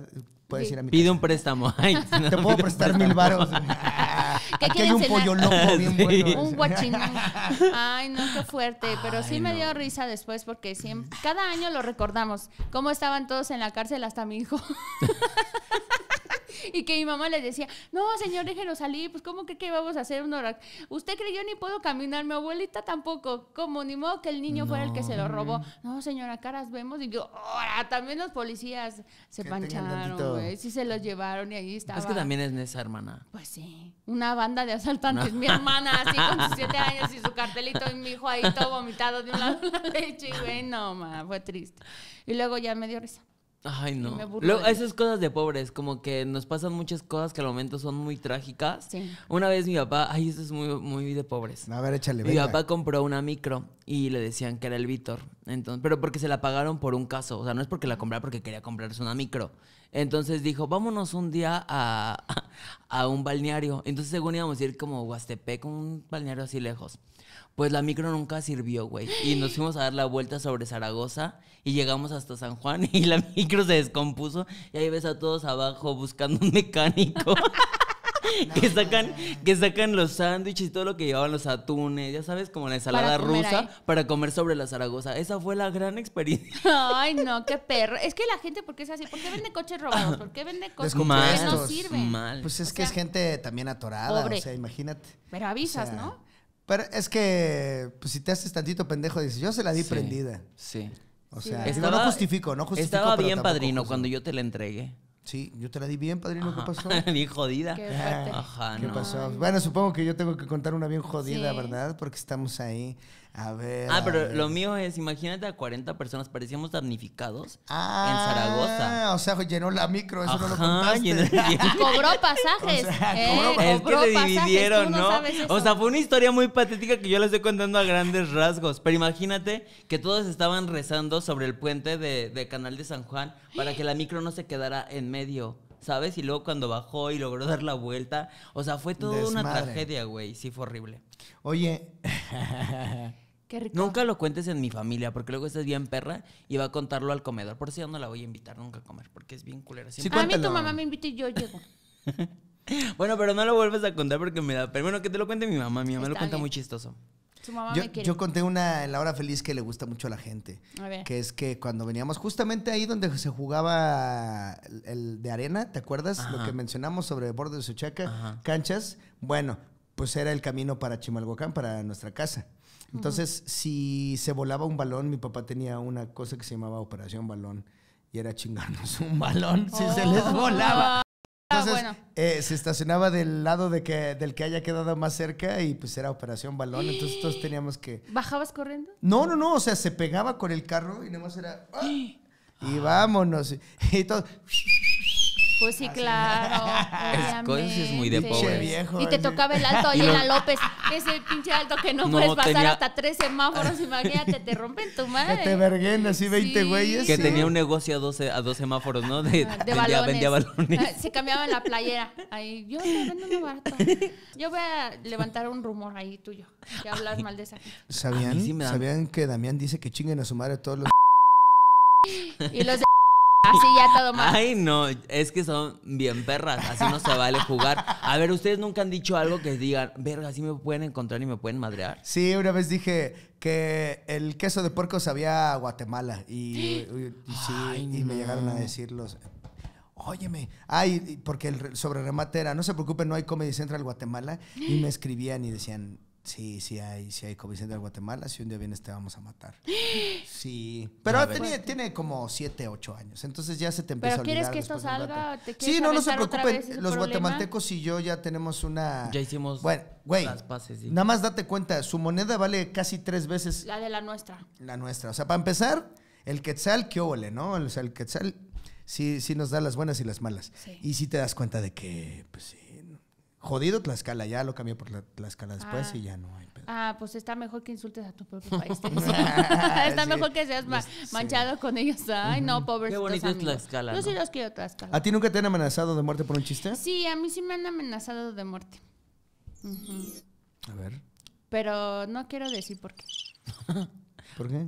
puedes ir a mi Pide un préstamo. te puedo prestar mil varos. ¿Qué hay un pollo loco bien Un guachinú. Ay, no, qué fuerte. Pero sí me dio risa después porque siempre, cada año lo recordamos. Cómo estaban todos en la cárcel, hasta mi hijo. y que mi mamá les decía, no, señor, déjenos salir, pues ¿cómo que qué vamos a hacer? Usted creyó ni puedo caminar, mi abuelita tampoco, como ni modo que el niño fuera el que se lo robó. No, señora, caras vemos y yo, ahora también los policías se pancharon, güey, sí se los llevaron y ahí estaba. Es que también es esa hermana. Pues sí, una banda de asaltantes, mi hermana así con sus siete años y su cartelito y mi hijo ahí todo vomitado de un lado la leche, güey, no, ma, fue triste. Y luego ya me dio risa. Ay, no. esas cosas de pobres, como que nos pasan muchas cosas que al momento son muy trágicas. Una vez mi papá, ay, eso es muy, muy de pobres. A ver, échale. Mi papá compró una micro y le decían que era el Víctor. Entonces, pero porque se la pagaron por un caso. O sea, no es porque la comprara porque quería comprarse una micro. Entonces dijo, vámonos un día a, a un balneario. Entonces, según íbamos a ir como Huastepec, un balneario así lejos pues la micro nunca sirvió, güey. Y nos fuimos a dar la vuelta sobre Zaragoza y llegamos hasta San Juan y la micro se descompuso y ahí ves a todos abajo buscando un mecánico. que sacan, que sacan los sándwiches, Y todo lo que llevaban los atunes, ya sabes, como la ensalada rusa para comer sobre la Zaragoza. Esa fue la gran experiencia. Ay, no, qué perro. Es que la gente, ¿por qué es así? ¿Por qué vende coches robados? ¿Por qué vende coches que no sirven? Pues es que es gente también atorada, o sea, imagínate. Pero avisas, ¿no? Pero es que pues, si te haces tantito pendejo, dices, yo se la di prendida. Sí. O sea, no, justifico, no justifico. Estaba bien, padrino, cuando yo te la entregué. Sí, yo te la di bien, padrino, ¿qué pasó? bien jodida. Qué, ¿Qué pasó? Bueno, supongo que yo tengo que contar una bien jodida, ¿verdad? Porque estamos ahí. A ver. Ah, pero lo mío es, imagínate a 40 personas, parecíamos damnificados en ah, Zaragoza. O sea, llenó la micro, eso no lo contaste. y cobró pasajes. Eh, es que dividieron, ¿no? o sea, fue una historia muy patética que yo la estoy contando a grandes rasgos. Pero imagínate que todos estaban rezando sobre el puente de, de Canal de San Juan para que la micro no se quedara en medio. ¿sabes? Y luego cuando bajó y logró dar la vuelta. O sea, fue toda una tragedia, güey. Sí, fue horrible. Oye. Qué rico. Nunca lo cuentes en mi familia, porque luego estás bien perra y va a contarlo al comedor. Por eso yo no la voy a invitar nunca a comer, porque es bien culera. si a mí tu mamá me invita y yo llego. bueno, pero no lo vuelves a contar porque me da Pero Bueno, que te lo cuente mi mamá. Mi mamá lo cuenta muy chistoso yo, conté una en la hora feliz que le gusta mucho a la gente. Que es que cuando veníamos justamente ahí donde se jugaba el, de arena, ¿te acuerdas? Lo que mencionamos sobre el borde de Suchaca, canchas. Bueno, pues era el camino para Chimalhuacán, para nuestra casa. Entonces, si se volaba un balón, mi papá tenía una cosa que se llamaba Operación Balón y era chingarnos un balón si se les oh. volaba. Ah, entonces, eh, se estacionaba del lado de que, del que haya quedado más cerca y pues era operación balón, entonces todos teníamos que... ¿Bajabas corriendo? No, no, no, o sea, se pegaba con el carro y nada más era... ¡ah! Y vámonos. Y, y pues sí, claro. Escocia es muy de pobre. Viejo, y te tocaba el alto la López. Ese pinche alto que no, puedes pasar hasta tres semáforos. Imagínate, te rompen tu madre. Que te verguen así 20 güeyes. Que tenía un negocio a dos a semáforos, ¿no? De, balones. vendía, ah, Se cambiaba en la playera. Ahí, yo vendo un barato. Yo voy a levantar un rumor ahí tuyo. Que hablas mal de esa ¿Sabían, ¿Sabían que Damián dice que chinguen a su madre todos los... Y los Así ya todo mal. Ay, no, es que son bien perras, así no se vale jugar. A ver, ustedes nunca han dicho algo que digan, verga, así me pueden encontrar y me pueden madrear. Sí, una vez dije que el queso de puerco sabía Guatemala y, me llegaron a decirlos. Óyeme, ay, porque el sobre remate era, no se preocupen, no hay Comedy Central Guatemala. Y me escribían y decían, Sí, sí hay, sí hay en de Guatemala. Si un día vienes te vamos a matar. Sí. Pero tiene, como siete, ocho años. Entonces ya se te empieza a olvidar. quieres que esto salga? ¿Te sí, no, no se preocupen. Los guatemaltecos y yo ya tenemos una... Ya hicimos bueno, güey, Nada más date cuenta, su moneda vale casi tres veces... La de la nuestra. La nuestra. O sea, para empezar, el quetzal, qué huele, ¿no? O sea, el quetzal sí, sí nos da las buenas y las malas. Y sí te das cuenta de que, pues sí Jodido Tlaxcala, ya lo cambié por la, Tlaxcala después ah. y ya no hay pedo. Ah, pues está mejor que insultes a tu propio país. Ah, está mejor que seas manchado con ellos. Ay, no, pobres. Qué bonito es Tlaxcala. Yo sí los quiero Tlaxcala. ¿A ti nunca te han amenazado de muerte por un chiste? Sí, a mí sí me han amenazado de muerte. A ver. Pero no quiero decir por qué. ¿Por qué?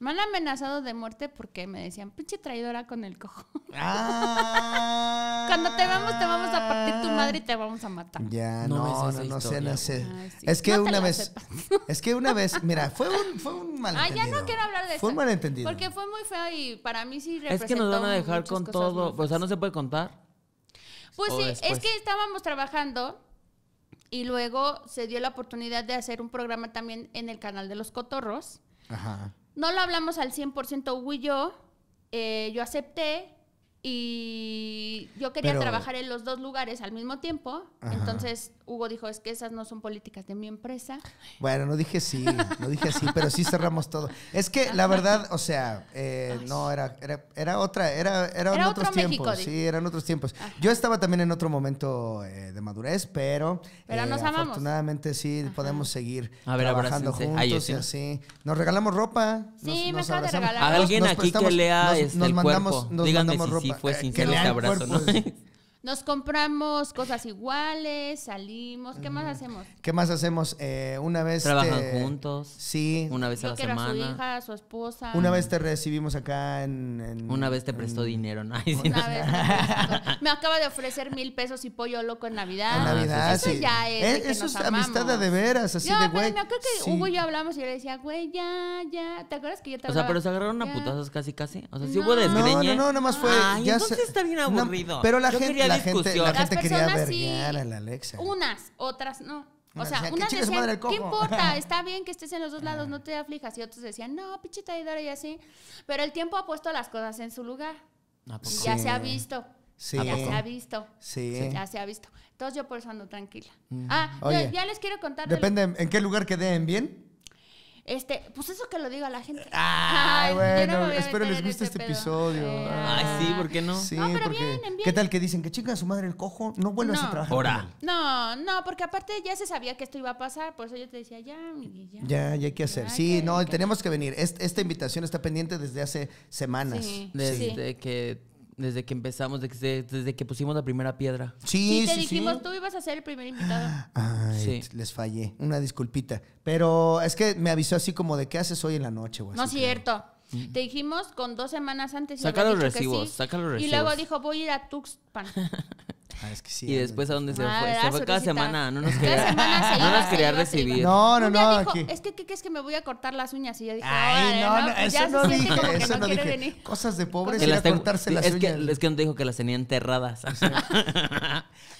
Me han amenazado de muerte porque me decían, pinche traidora con el cojo. Ah, Cuando te vamos, te vamos a partir tu madre y te vamos a matar. Ya, no, no, no, sé, no sé. Es que una vez. Es que una vez, mira, fue un, fue un malentendido. Ah, ya no quiero hablar de eso. Fue un malentendido. Porque fue muy feo y para mí sí representó Es que nos van a dejar con todo. O sea, no se puede contar. Pues sí, es que estábamos trabajando. Y luego se dio la oportunidad de hacer un programa también en el canal de los cotorros. Ajá. No lo hablamos al 100% Hugo yo. Eh, yo acepté, y yo quería trabajar en los dos lugares al mismo tiempo. Entonces Hugo dijo, es que esas no son políticas de mi empresa. Bueno, no dije sí, no dije sí, pero sí cerramos todo. Es que la verdad, o sea, eh, no, era, era, otra, era, era, otros tiempos. sí, eran otros tiempos. Yo estaba también en otro momento eh, de madurez, pero, pero eh, afortunadamente sí podemos seguir trabajando juntos y así. Nos regalamos ropa. Sí, me de regalar. A alguien aquí que lea este, nos, el mandamos, Nos mandamos ropa y fue sincero el abrazo, ¿no? Nos compramos cosas iguales, salimos, ¿qué más hacemos? ¿Qué más hacemos? Eh, una vez... Trabajan juntos. Sí. Una vez a la semana. su hija, su esposa. Una vez te recibimos acá en... en una vez te prestó dinero, ¿no? Ay, sí, una no. vez me, me acaba de ofrecer mil pesos y pollo loco en Navidad. En Navidad, ah, Eso ya es... Eh, que Eso es amistad de veras, así de güey. No, creo que Hugo y yo hablamos y yo le decía, güey, ya, ya. ¿Te acuerdas que yo te hablaba? O sea, pero se agarraron a putazos casi, casi. O sea, sí hubo desgreñe No, no, no, nada más fue... Ay, ya entonces está bien aburrido. pero la gente la gente, quería verguear a la Alexa. Unas, otras no. O sea, unas decían, ¿qué importa? Está bien que estés en los dos lados, no te aflijas. Y otros decían, no, y traidora y así. Pero el tiempo ha puesto las cosas en su lugar. Y ya se ha visto. Ya se ha visto. Ya se ha visto. Entonces yo por eso ando tranquila. Ah, ya, les quiero contar. Depende, ¿en qué lugar queden bien? Este, pues eso que lo digo a la gente. Ah, Ay, bueno, espero les guste este, episodio. Ah. Ay, sí, ¿por qué no? Sí, pero ¿qué tal que dicen que chica su madre el cojo? No vuelvas a trabajar. No, no, porque aparte ya se sabía que esto iba a pasar, por eso yo te decía, ya, ya. Ya, ya hay que hacer. sí, no, tenemos que venir. esta invitación está pendiente desde hace semanas. desde que desde que empezamos, desde, desde que pusimos la primera piedra. Sí, sí. te dijimos, tú ibas a ser el primer invitado. Ay, sí. les fallé. Una disculpita. Pero es que me avisó así como de qué haces hoy en la noche, güey. No es cierto. Mm. Te dijimos con dos semanas antes. Saca los recibos, sácalo los recibos. Y luego dijo, voy a ir a Tuxpan. Ah, es que sí. Y después a dónde se fue. Se ah, fue cada semana. No nos quería, no nos quería recibir. No, no, no. Dijo, Es que es que me voy a cortar las uñas? Y yo dije, Ay, no, no, no dije. Cosas de pobres que cortarse las es Que, es que no te dijo que las tenía enterradas.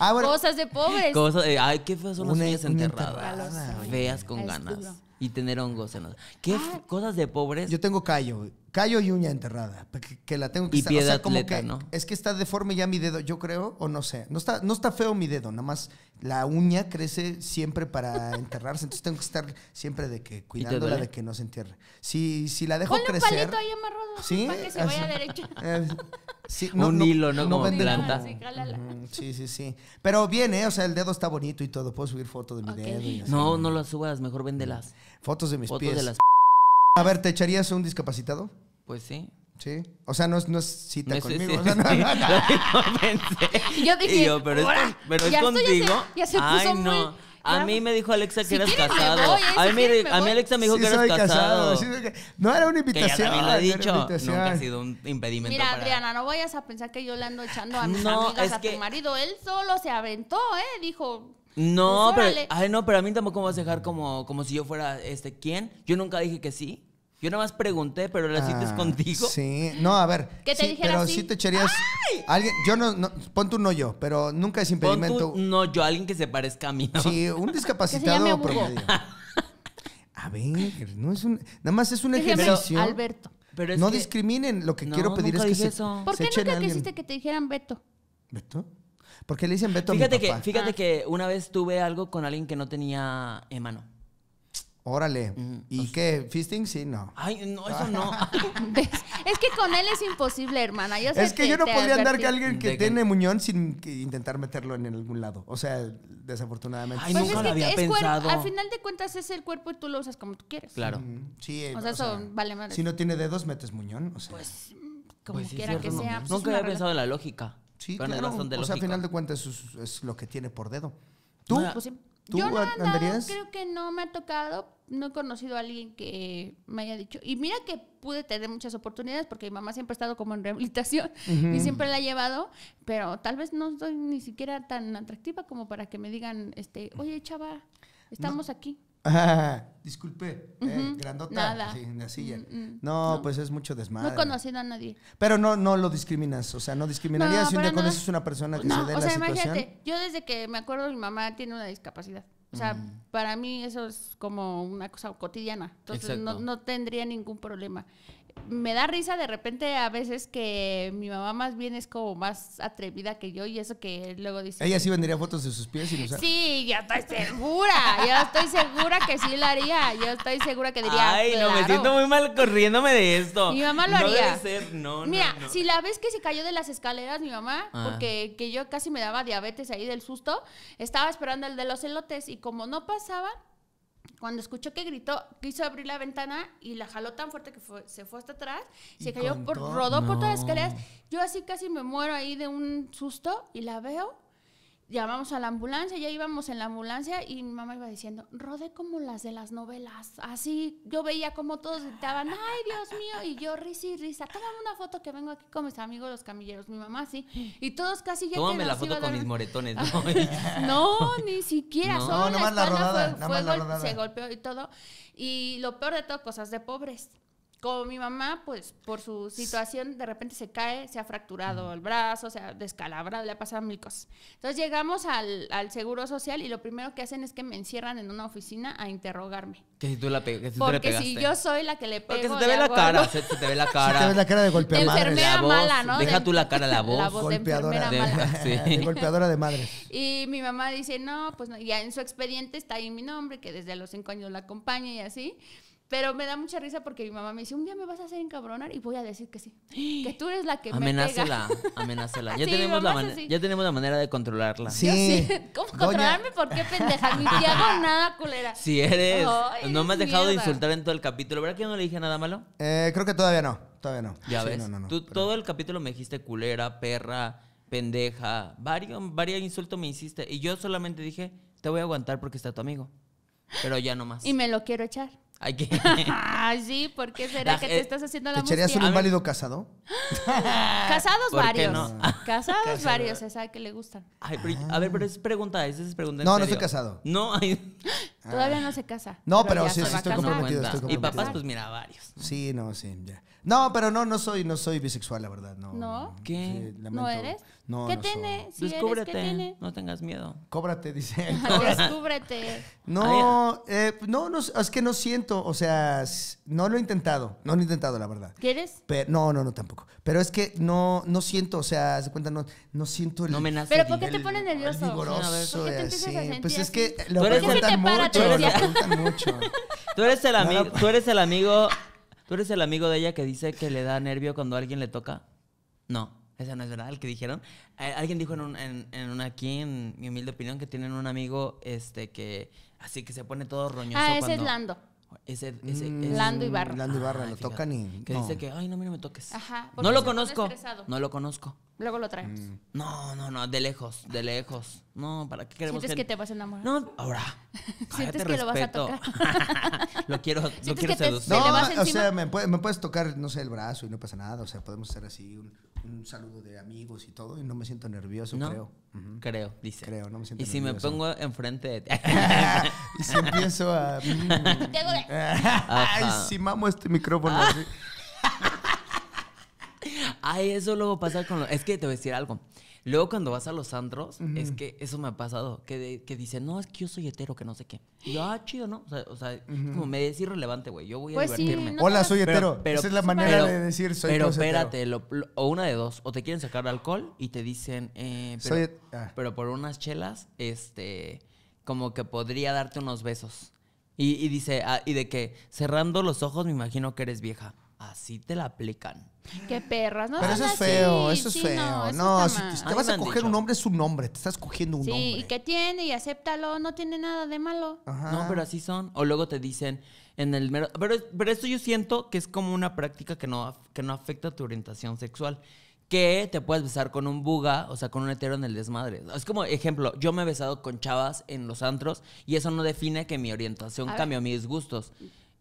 Ah, Cosas de pobres. Cosas, ay, qué feas son las uñas enterradas. Feas con ganas y tener hongos en los... ¿Qué ah. cosas de pobres? Yo tengo callo, callo y uña enterrada, que, la tengo que y estar, piedad o como que, ¿no? Es que está deforme ya mi dedo, yo creo, o no sé. No está, no está feo mi dedo, nada más la uña crece siempre para enterrarse, entonces tengo que estar siempre de que cuidándola de que no se entierre. Si, si la dejo Ponle crecer... un palito ahí amarrado ¿sí? para que se vaya derecho. no, un hilo, ¿no? como sí, sí, sí. Pero viene, ¿eh? O sea, el dedo está bonito y todo. Puedo subir fotos de mi dedo. así. No, no las subas, mejor véndelas. Fotos de mis pies. A ver, ¿te echarías un discapacitado? Pues sí. Sí. O sea, no es, no es cita conmigo. o sea, sí, yo dije, pero es, ya estoy contigo. ya se puso no. muy- A mí me dijo Alexa que eras casado. ¿eh? a, mí a mí Alexa me dijo que eras casado. no, era una invitación. también lo ha dicho. Nunca ha sido un impedimento Mira, Adriana, no vayas a pensar que yo le ando echando a mis amigas a tu marido. Él solo se aventó, ¿eh? Dijo, no, pues pero, ay, no, pero a mí tampoco me vas a dejar como, como si yo fuera este quién. Yo nunca dije que sí. Yo nada más pregunté, pero la cita es ah, contigo. Sí, no, a ver. ¿Qué te sí, Pero sí te echarías. Alguien, yo no, no- Pon tú no yo, pero nunca es impedimento. tú- no, yo, alguien que se parezca a mí. Sí, un discapacitado promedio. A ver, no es un. Nada más es un ejercicio. Alberto. Pero no discriminen. Lo que quiero pedir es que se, ¿Por qué nunca quisiste que te dijeran Beto? ¿Beto? ¿Por le dicen Beto fíjate ah. Que, una vez tuve algo con alguien que no tenía mano. Órale. ¿Y qué? ¿Fisting? Sí, no. Ay, no, eso no. es que con él es imposible, hermana. es que, yo no podría andar con alguien que tiene muñón sin intentar meterlo en algún lado. O sea, desafortunadamente. Ay, pues nunca había pensado. al final de cuentas es el cuerpo y tú lo usas como tú quieres. Claro. O sea, eso vale Si no tiene dedos, metes muñón. Pues, mm, pues como quiera que sea. Pues nunca había pensado en la lógica. Sí, claro. o sea, al final de cuentas es, lo que tiene por dedo. ¿Tú? Pues Yo creo que no me ha tocado, no he conocido a alguien que me haya dicho. Y mira que pude tener muchas oportunidades porque mi mamá siempre ha estado como en rehabilitación y siempre la ha llevado, pero tal vez no soy ni siquiera tan atractiva como para que me digan, este, oye chava, estamos aquí. Ah, disculpe, eh, grandota. en la silla. Mm, mm. No, pues es mucho desmadre. No he conocido a nadie. Pero no, no lo discriminas, o sea, no discriminarías si un día conoces a una persona que se dé o sea, imagínate, yo desde que me acuerdo mi mamá tiene una discapacidad. O sea, mm. para mí eso es como una cosa cotidiana. Entonces no, tendría ningún problema me da risa de repente a veces que mi mamá más bien es como más atrevida que yo y eso que luego dice. Ella sí vendría fotos de sus pies y los... Sí, ya estoy segura. ya estoy segura que sí lo haría. Yo estoy segura que diría. Ay, no, me siento muy mal corriéndome de esto. Mi mamá lo no haría. ser, no, Mira, si la vez que se cayó de las escaleras mi mamá, ah. porque que yo casi me daba diabetes ahí del susto, estaba esperando el de los elotes y como no pasaba cuando escuchó que gritó, quiso abrir la ventana y la jaló tan fuerte que se fue hasta atrás, se cayó, por, rodó por todas las escaleras. Yo así casi me muero ahí de un susto y la veo llamamos a la ambulancia, ya íbamos en la ambulancia y mi mamá iba diciendo, rode como las de las novelas. Así yo veía como todos gritaban, ay Dios mío, y yo risa y risa. Tómame una foto que vengo aquí con mis amigos los camilleros, mi mamá sí. Y todos casi ya... Tómame la foto con mis moretones, ¿no? no, ni siquiera, solo se golpeó y todo. Y lo peor de todo, cosas pues, de pobres. Como mi mamá, pues por su situación, de repente se cae, se ha fracturado el brazo, se ha descalabrado, le ha pasado mil cosas. Entonces llegamos al, al, Seguro Social y lo primero que hacen es que me encierran en una oficina a interrogarme. Que si tú la pegas? Porque si yo soy la que le pego. Porque se te ve la cara, se, te ve la cara. Se te ve la cara de golpeadora. De enfermera mala, ¿no? Deja tú la cara, la voz. La voz golpeadora. de enfermera mala. Sí. De golpeadora de madres. Y mi mamá dice, no, pues no. ya en su expediente está ahí mi nombre, que desde los cinco años la acompaña y así. Pero me da mucha risa porque mi mamá me dice, un día me vas a hacer encabronar y voy a decir que sí. Que tú eres la que me pega. Amenázala, ya, tenemos la ya tenemos la manera de controlarla. Sí. ¿Cómo controlarme? ¿Por qué pendeja? Ni te hago nada, culera. Si eres... no me has dejado de insultar en todo el capítulo. ¿Verdad que yo no le dije nada malo? Eh, creo que todavía no. Todavía no. Ya ves. tú todo el capítulo me dijiste culera, perra, pendeja. Varios, varios insultos me hiciste. Y yo solamente dije, te voy a aguantar porque está tu amigo. Pero ya no más. Y me lo quiero echar. Ay, sí, ¿por qué será que te estás haciendo la ¿Te echarías un inválido casado? Casados varios. No? Casados varios, varios, sabe que le gustan. A ver, ah. pero es pregunta, esa es pregunta. no, no estoy casado. No, Todavía no se casa. No, pero, sí, estoy comprometido, estoy comprometido, Y papás, pues mira, varios. Sí, no, sí, ya. No, pero no, no soy, no soy bisexual, la verdad. ¿No? ¿Qué? ¿No eres? No, ¿Qué no tiene? Descúbrete, ¿qué tiene? no tengas miedo. Cóbrate, dice. Descúbrete. Eh, no, no, es que no siento, o sea, no lo he intentado, no lo he intentado, la verdad. ¿Quieres? Pero, no, no, no, tampoco. Pero es que no, no siento, o sea, se cuenta, no, no siento el... No me nace. ¿Pero por qué te pones nervioso? Vigoroso, ¿Por qué eh, Pues es que lo preguntan, mucho, lo preguntan mucho. Tú eres el amigo, tú eres el amigo ¿Tú eres el amigo de ella que dice que le da nervio cuando alguien le toca? No, esa no es verdad, el que dijeron. Alguien dijo en, una aquí, en mi humilde opinión, que tienen un amigo este que así que se pone todo roñoso. Ah, ese es Lando. Ese, ese, mm, Lando Ibarra. Lando Ibarra, lo tocan y. Que dice que, "Ay, no, mira, me toques." Ajá. No lo conozco. No lo conozco. Luego lo traemos. Mm. No, no, no, de lejos, de lejos. No, ¿para qué queremos ¿Sientes que, te vas a enamorar? No, ahora. ¿Sientes que lo vas a tocar? lo quiero, lo quiero seducir. No, o sea, me, me, puedes tocar, no sé, el brazo y no pasa nada. O sea, podemos hacer así un un saludo de amigos y todo y no me siento nervioso, creo. Creo, dice. Creo, no me siento nervioso. Y si me pongo enfrente de ti. y si empiezo a. Ay, si mamo este micrófono ah. Ay, eso luego pasa con lo. Es que te voy a decir algo. Luego cuando vas a los antros, es que eso me ha pasado, que, dicen, no, es que yo soy hetero, que no sé qué. Y yo, ah, chido, ¿no? O sea, como me es irrelevante, güey, yo voy a pues divertirme. Hola, soy hetero. Pero, Esa es la pues, manera de decir soy Pero espérate, o una de dos, o te quieren sacar alcohol y te dicen, eh, ah. pero, por unas chelas, este, como que podría darte unos besos. Y, y dice, ah, y de que cerrando los ojos me imagino que eres vieja. Así te la aplican. Qué perras, ¿no? Pero eso es feo, eso es feo. No, si te, vas a coger un hombre, es un hombre, te estás cogiendo un hombre. Sí, y que tiene, y acéptalo, no tiene nada de malo. No, pero así son. O luego te dicen en el mero. Pero, pero esto yo siento que es como una práctica que no, que no afecta a tu orientación sexual. Que te puedes besar con un buga, o sea, con un hetero en el desmadre. Es como, ejemplo, yo me he besado con chavas en los antros y eso no define que mi orientación cambie mis gustos.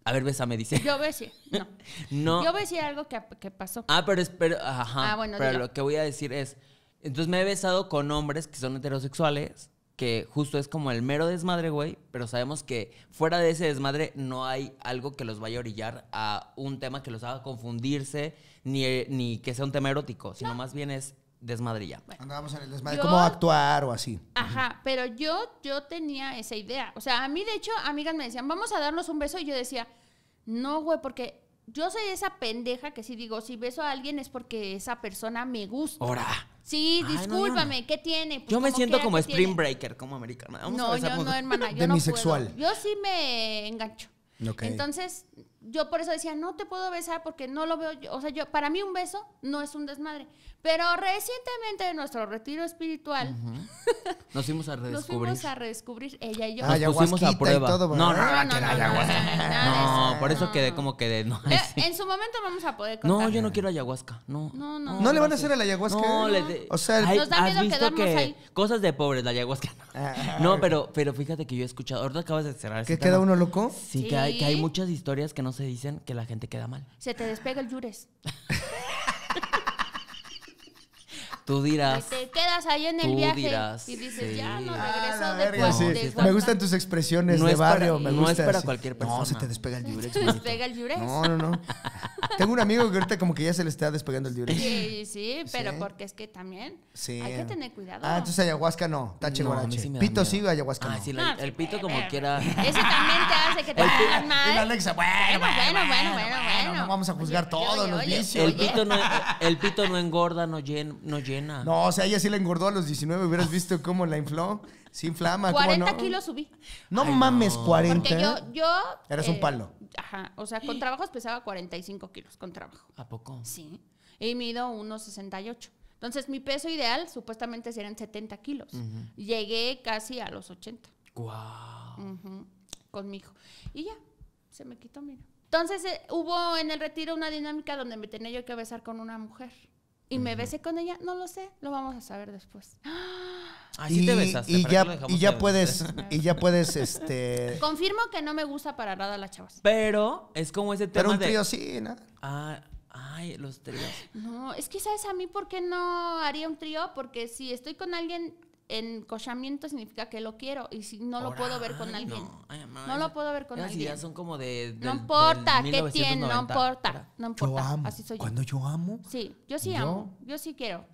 A ver, me dice. Yo besé. No. no. Yo besé algo que, pasó. Ah, pero ajá. Ah, bueno, pero lo que voy a decir es. Entonces me he besado con hombres que son heterosexuales, que justo es como el mero desmadre, güey, pero sabemos que fuera de ese desmadre no hay algo que los vaya a orillar a un tema que los haga confundirse, ni, ni que sea un tema erótico, sino más bien es desmadrilla. Bueno, Andábamos en el desmadre, cómo actuar o así. Ajá, pero yo, yo tenía esa idea. O sea, a mí, de hecho, amigas me decían, vamos a darnos un beso. Y yo decía, no, güey, porque yo soy esa pendeja que si digo, si beso a alguien es porque esa persona me gusta. Ahora. Sí, discúlpame, ¿qué tiene? Pues yo me siento como Spring Breaker, como americana. no, yo no, hermana, yo no Yo sí me engancho. Entonces, yo por eso decía, no te puedo besar porque no lo veo, o sea, yo para mí un beso no es un desmadre, pero recientemente en nuestro retiro espiritual nos fuimos a redescubrir. nos fuimos a redescubrir ella y yo. nos pusimos a prueba. todo, no, no, no, no, ayahuasca. No, por eso quedé como que de no. Eh, este". en su momento vamos a poder contar. No, yo no quiero ayahuasca. No. No, no. le van a hacer el la ayahuasca. No, le o sea, hay nos da miedo ahí. Cosas de pobres la ayahuasca. Ah. No, pero pero fíjate que yo he escuchado, ahorita acabas de cerrar ¿Que queda uno loco? Sí, Que, hay, que hay muchas historias que no se dicen que la gente queda mal. Se te despega el yures. Tú dirás. te quedas ahí en el viaje dirás, y dices, ya no ah, regreso de, de Me gustan tus expresiones no de barrio. me no gusta, es para cualquier persona. No, se te despega el yurex. Se te despega el yurex. No, no, no. Tengo un amigo que ahorita como que ya se le está despegando el diurético. Sí, sí, pero porque es que también hay que tener cuidado. Ah, entonces ayahuasca no, tache no, guarache. pito sí, ayahuasca ah, no. el pito eh, como eh, quiera. Ese también te hace que te pongas mal. Y la Alexa, bueno, bueno, bueno, bueno, bueno. no vamos a juzgar todos los vicios. El pito, no, e, el pito no engorda, no, llena. No, o sea, ella sí la engordó a los 19, hubieras visto cómo la infló. Sí inflama, 40 kilos subí. No mames, 40. Porque yo, yo... Eres un eh, palo. Ajá, o sea, con trabajos pesaba 45 kilos, con trabajo. ¿A poco? Sí. Y mido 68 Entonces, mi peso ideal supuestamente serían 70 kilos. Llegué casi a los 80. ¡Guau! Con mi hijo. Y ya, se me quitó, mira. Entonces, eh, hubo en el retiro una dinámica donde me tenía yo que besar con una mujer y me besé con ella, no lo sé, lo vamos a saber después. Ah, y, te besaste. Y ya, puedes, y ya puedes, este. Confirmo que no me gusta para nada las chavas. Pero es como ese tema. Pero un trío sí, nada Ah, ay, los tríos. No, es que sabes a mí por qué no haría un trío, porque si estoy con alguien encochamiento significa que lo quiero y si no lo puedo ver con alguien. No, lo puedo ver con alguien. Ideas son como de No importa qué tiene, no importa, no amo. Cuando yo amo. Sí, yo sí amo, yo sí quiero.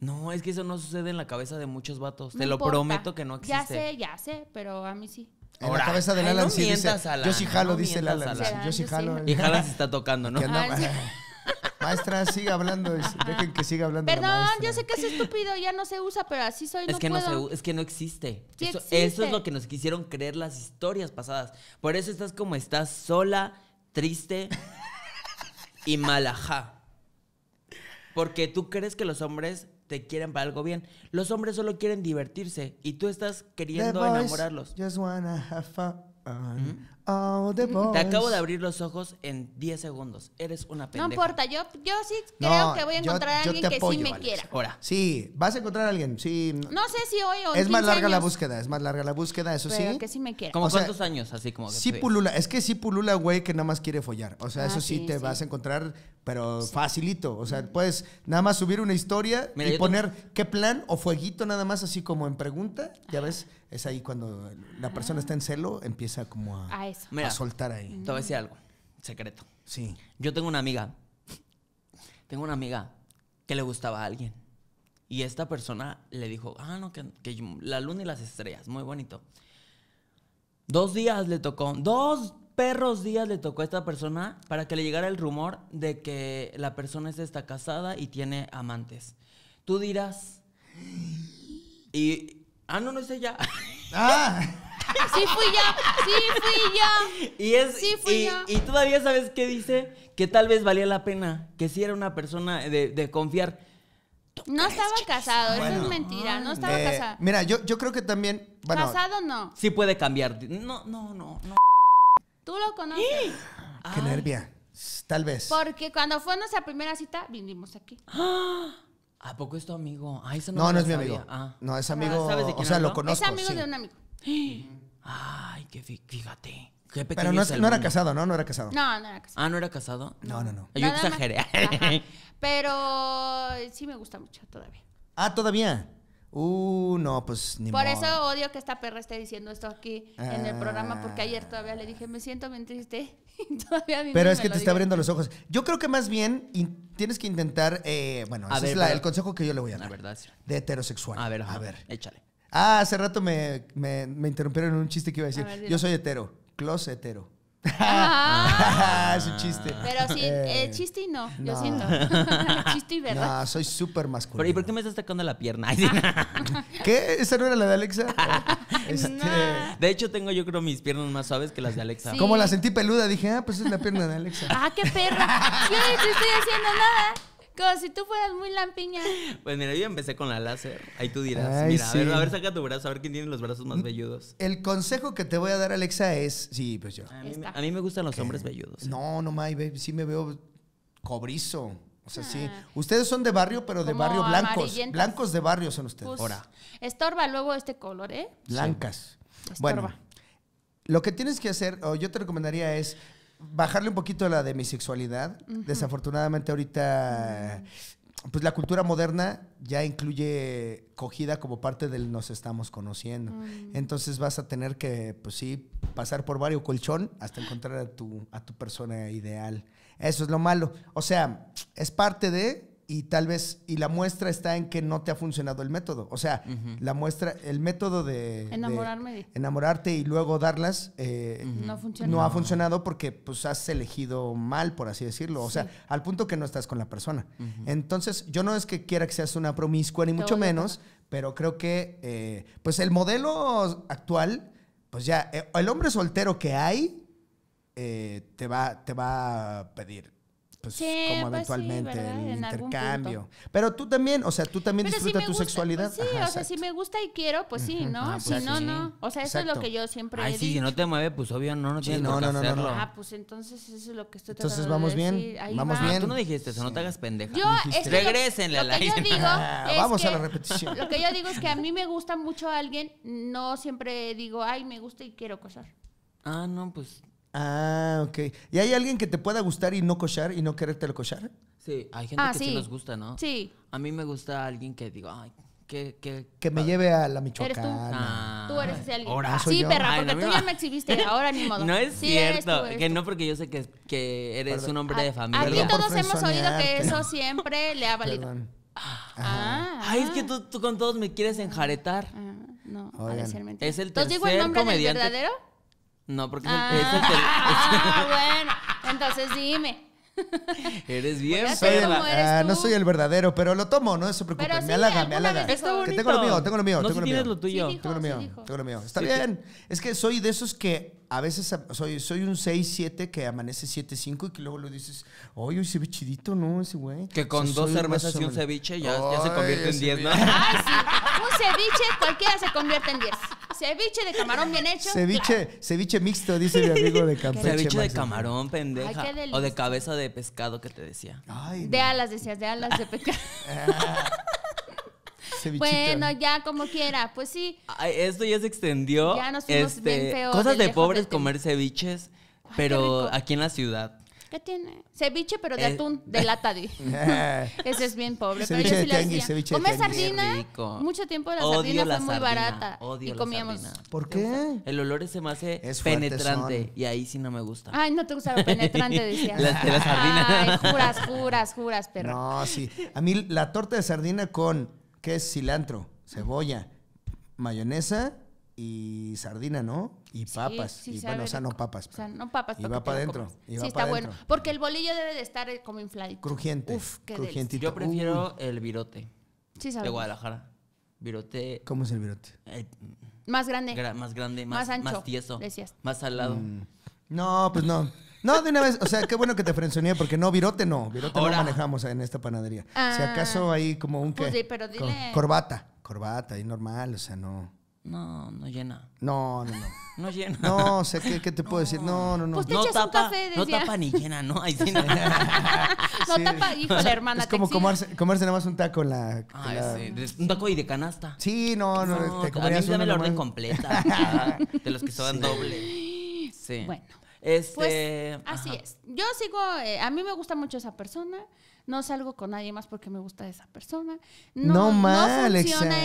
No, es que eso no sucede en la cabeza de muchos vatos, te lo prometo que no existe. Ya sé, ya sé, pero a mí sí. En la cabeza de Alan sí dice, yo sí jalo, dice Lala Yo sí jalo. Y Alan se está tocando, ¿no? Maestra, siga hablando. dejen que siga hablando. Perdón, yo sé que es estúpido, ya no se usa, pero así soy. Es que no es que no existe. eso, es lo que nos quisieron creer las historias pasadas. Por eso estás como estás, sola, triste y malajá. Porque tú crees que los hombres te quieren para algo bien. Los hombres solo quieren divertirse y tú estás queriendo enamorarlos. Te acabo de abrir los ojos en 10 segundos. Eres una pendeja. No importa, yo, sí creo que voy a encontrar a alguien que sí me quiera. Ahora. Sí, vas a encontrar a alguien, sí. No sé si hoy o Es más larga la búsqueda, es más larga la búsqueda, eso sí. que sí me quiera. cuántos años? Así como Sí pulula, es que sí pulula güey que nada más quiere follar. O sea, ah, eso sí, te vas a encontrar pero facilito. O sea, puedes nada más subir una historia y poner qué plan o fueguito nada más así como en pregunta. Ya ves, es ahí cuando la persona está en celo, empieza como a a soltar ahí. Te voy a decir algo, secreto. Sí. Yo tengo una amiga, tengo una amiga que le gustaba a alguien. Y esta persona le dijo, ah, no, que, la luna y las estrellas, muy bonito. Dos días le tocó, dos perros días le tocó a esta persona para que le llegara el rumor de que la persona está casada y tiene amantes. Tú dirás, y, ah, no, no es ella. Ah. Sí fui yo, sí fui yo. Y, es, sí fui y, yo. y todavía sabes qué dice, que tal vez valía la pena, que si sí era una persona de, confiar. No estaba casado, eso es mentira, no estaba eh, casado. Mira, yo, yo creo que también... Bueno, casado no. Sí puede cambiar. No, no, no. Tú lo conoces. Qué nervia. Tal vez. Porque cuando fue nuestra primera cita, vinimos aquí. ¿A poco es tu amigo? no, no, es mi amigo. Ah. No, es ah, amigo. o sea, lo conozco. Es amigo de un amigo. Ay, que fíjate. Qué Pero no, era casado, ¿no? No era casado. No, no era casado. Ah, ¿no era casado? No, no, no. Yo exageré. Pero sí me gusta mucho todavía. Ah, todavía. Uh, no, pues ni Por eso odio que esta perra esté diciendo esto aquí en el programa, porque ayer todavía le dije, me siento bien triste. Y todavía Pero es que te está abriendo los ojos. Yo creo que más bien tienes que intentar, eh, bueno, ese es el consejo que yo le voy a dar. La verdad, sí. De heterosexual. A ver, a ver. Échale. Ah, hace rato me, me, interrumpieron en un chiste que iba a decir. Yo soy hetero, hetero. Ah, es un chiste. Pero sí, eh, eh, chiste y no, yo siento. chiste y verdad. No, soy súper masculino. Pero, ¿Y por qué me estás tocando la pierna? ¿Qué? ¿Esa no era la de Alexa? Este... De hecho, tengo yo creo mis piernas más suaves que las de Alexa. Como la sentí peluda, dije, ah, pues es la pierna de Alexa. ah, qué perra. Yo no estoy haciendo nada. Como si tú fueras muy lampiña. Pues mira, yo empecé con la láser. Ahí tú dirás. mira, a, ver, saca tu brazo, a ver quién tiene los brazos más velludos. El consejo que te voy a dar, Alexa, es. Sí, pues yo. A mí, me gustan los hombres velludos. No, no, May, Sí me veo cobrizo. O sea, sí. Ah. Ustedes son de barrio, pero de barrio blancos. Blancos de barrio son ustedes. Ahora. Estorba luego este color, ¿eh? Blancas. Estorba. Bueno. Lo que tienes que hacer, yo te recomendaría, es bajarle un poquito a la de mi sexualidad. Desafortunadamente ahorita, pues la cultura moderna ya incluye cogida como parte del nos estamos conociendo. Mm. Entonces vas a tener que, pues sí, pasar por varios colchón hasta encontrar a tu, a tu persona ideal. Eso es lo malo. O sea, es parte de, y tal vez, y la muestra está en que no te ha funcionado el método. O sea, la muestra, el método de... Enamorarme. enamorarte y luego darlas eh, no, ha funcionado porque pues has elegido mal, por así decirlo. O sea, al punto que no estás con la persona. Entonces, yo no es que quiera que seas una promiscua, ni mucho menos, pero creo que eh, pues el modelo actual, pues ya, eh, el hombre soltero que hay, eh, te, va, te va a pedir pues como pues eventualmente el intercambio. Pero tú también, o sea, tú también disfrutas tu pues sexualidad. sí, o sea, si me gusta y quiero, pues sí, ¿no? Ah, si pues no, no. O sea, eso es lo que yo siempre Ay, he sí, si no te mueve, pues obvio no, no tienes no, Ah, pues entonces eso es lo que estoy tratando Entonces vamos bien, vamos bien. Tú no dijiste eso, no te hagas pendeja. Yo, a la yo digo ah, Vamos a la repetición. Lo que yo digo es que a mí me gusta mucho alguien, no siempre digo, ay, me gusta y quiero casar. Ah, no, pues Ah, ok. ¿Y hay alguien que te pueda gustar y no cochar y no querértelo cochar? Sí, hay gente ah, que sí. nos gusta, ¿no? Sí. A mí me gusta alguien que digo, ay, que... que Que me lleve a la Michoacán ah. Tú eres ese alguien. ahora ah, sí, perra, porque tú ya me exhibiste. Ahora ni modo. No es cierto. que no porque yo sé que, que eres un hombre de familia Aquí todos hemos oído que eso siempre le ha valido. Ah, Ay, es que tú, con todos me quieres enjaretar. no, ha Es el digo el verdadero? No, porque ah, es el Ah, bueno. Entonces dime. Eres bien soy ah, No soy el verdadero, pero lo tomo, no se preocupen. me halaga, me halaga. Es Que tengo lo mío, tengo lo mío. No tengo lo tienes lo tuyo. tengo lo mío, tengo lo mío. Está bien. Es que soy de esos que a veces soy, soy un 6-7 que amanece 7-5 y que luego lo dices, oye, hoy cevichidito, ¿no? Ese güey. Que con dos cervezas y un ceviche ya, se convierte en 10, ¿no? Ah, sí. Un ceviche cualquiera se convierte en 10. Ceviche de camarón bien hecho. Ceviche, ceviche mixto, dice mi amigo de Campeche. Ceviche de camarón, pendeja. o de cabeza de pescado que te decía. Ay, de alas, decías, de alas de pescado. Bueno, ya como quiera, pues sí. esto ya se extendió. Ya nos fuimos este, bien Cosas de, pobres comer ceviches, pero aquí en la ciudad. ¿Qué tiene? Ceviche, pero de eh, atún, de lata. De. Ah. Ese es bien pobre. pero yo sí de tianguis, ceviche sardina. Mucho tiempo la sardina fue muy barata. Odio y comíamos. ¿Por qué? El olor ese me hace es penetrante y ahí sí no me gusta. Ay, no te gusta lo penetrante, decía. la, la sardina. Ay, juras, juras, juras, perro. No, sí. A mí la torta de sardina con ¿Qué es cilantro? Cebolla, mayonesa y sardina, ¿no? Y papas. y bueno, o sea, no papas. O sea, no papas. Y va para adentro. Sí, está bueno. Porque el bolillo debe de estar eh, como inflado. Crujiente. Uf, qué Yo prefiero el virote. Sí, sabes. De Guadalajara. Virote. ¿Cómo es el virote? Eh, más grande. más grande, más, ancho, más tieso. Más salado. Mm. No, pues no. No, de una vez. O sea, qué bueno que te frensonía porque no, virote no. Virote no manejamos en esta panadería. si ah. acaso hay como un... Pues, ¿qué? Corbata. Corbata, ahí normal, o sea, no... No, no llena. No, no, no. No llena. No, o sea, ¿qué, qué te puedo decir? No, no, no. Pues no echas no tapa ni llena, ¿no? Ahí sí, no. tapa, hijo tapa, hermana. Es como comerse, comerse nada más un taco la... Ah, sí. Un taco y de canasta. sí, no, no, No, te a mí la orden completa. de los que se dan doble. Sí. Bueno, pues, este, así es. Yo sigo, eh, a mí me gusta mucho esa persona. No salgo con nadie más porque me gusta esa persona. No, no, no funciona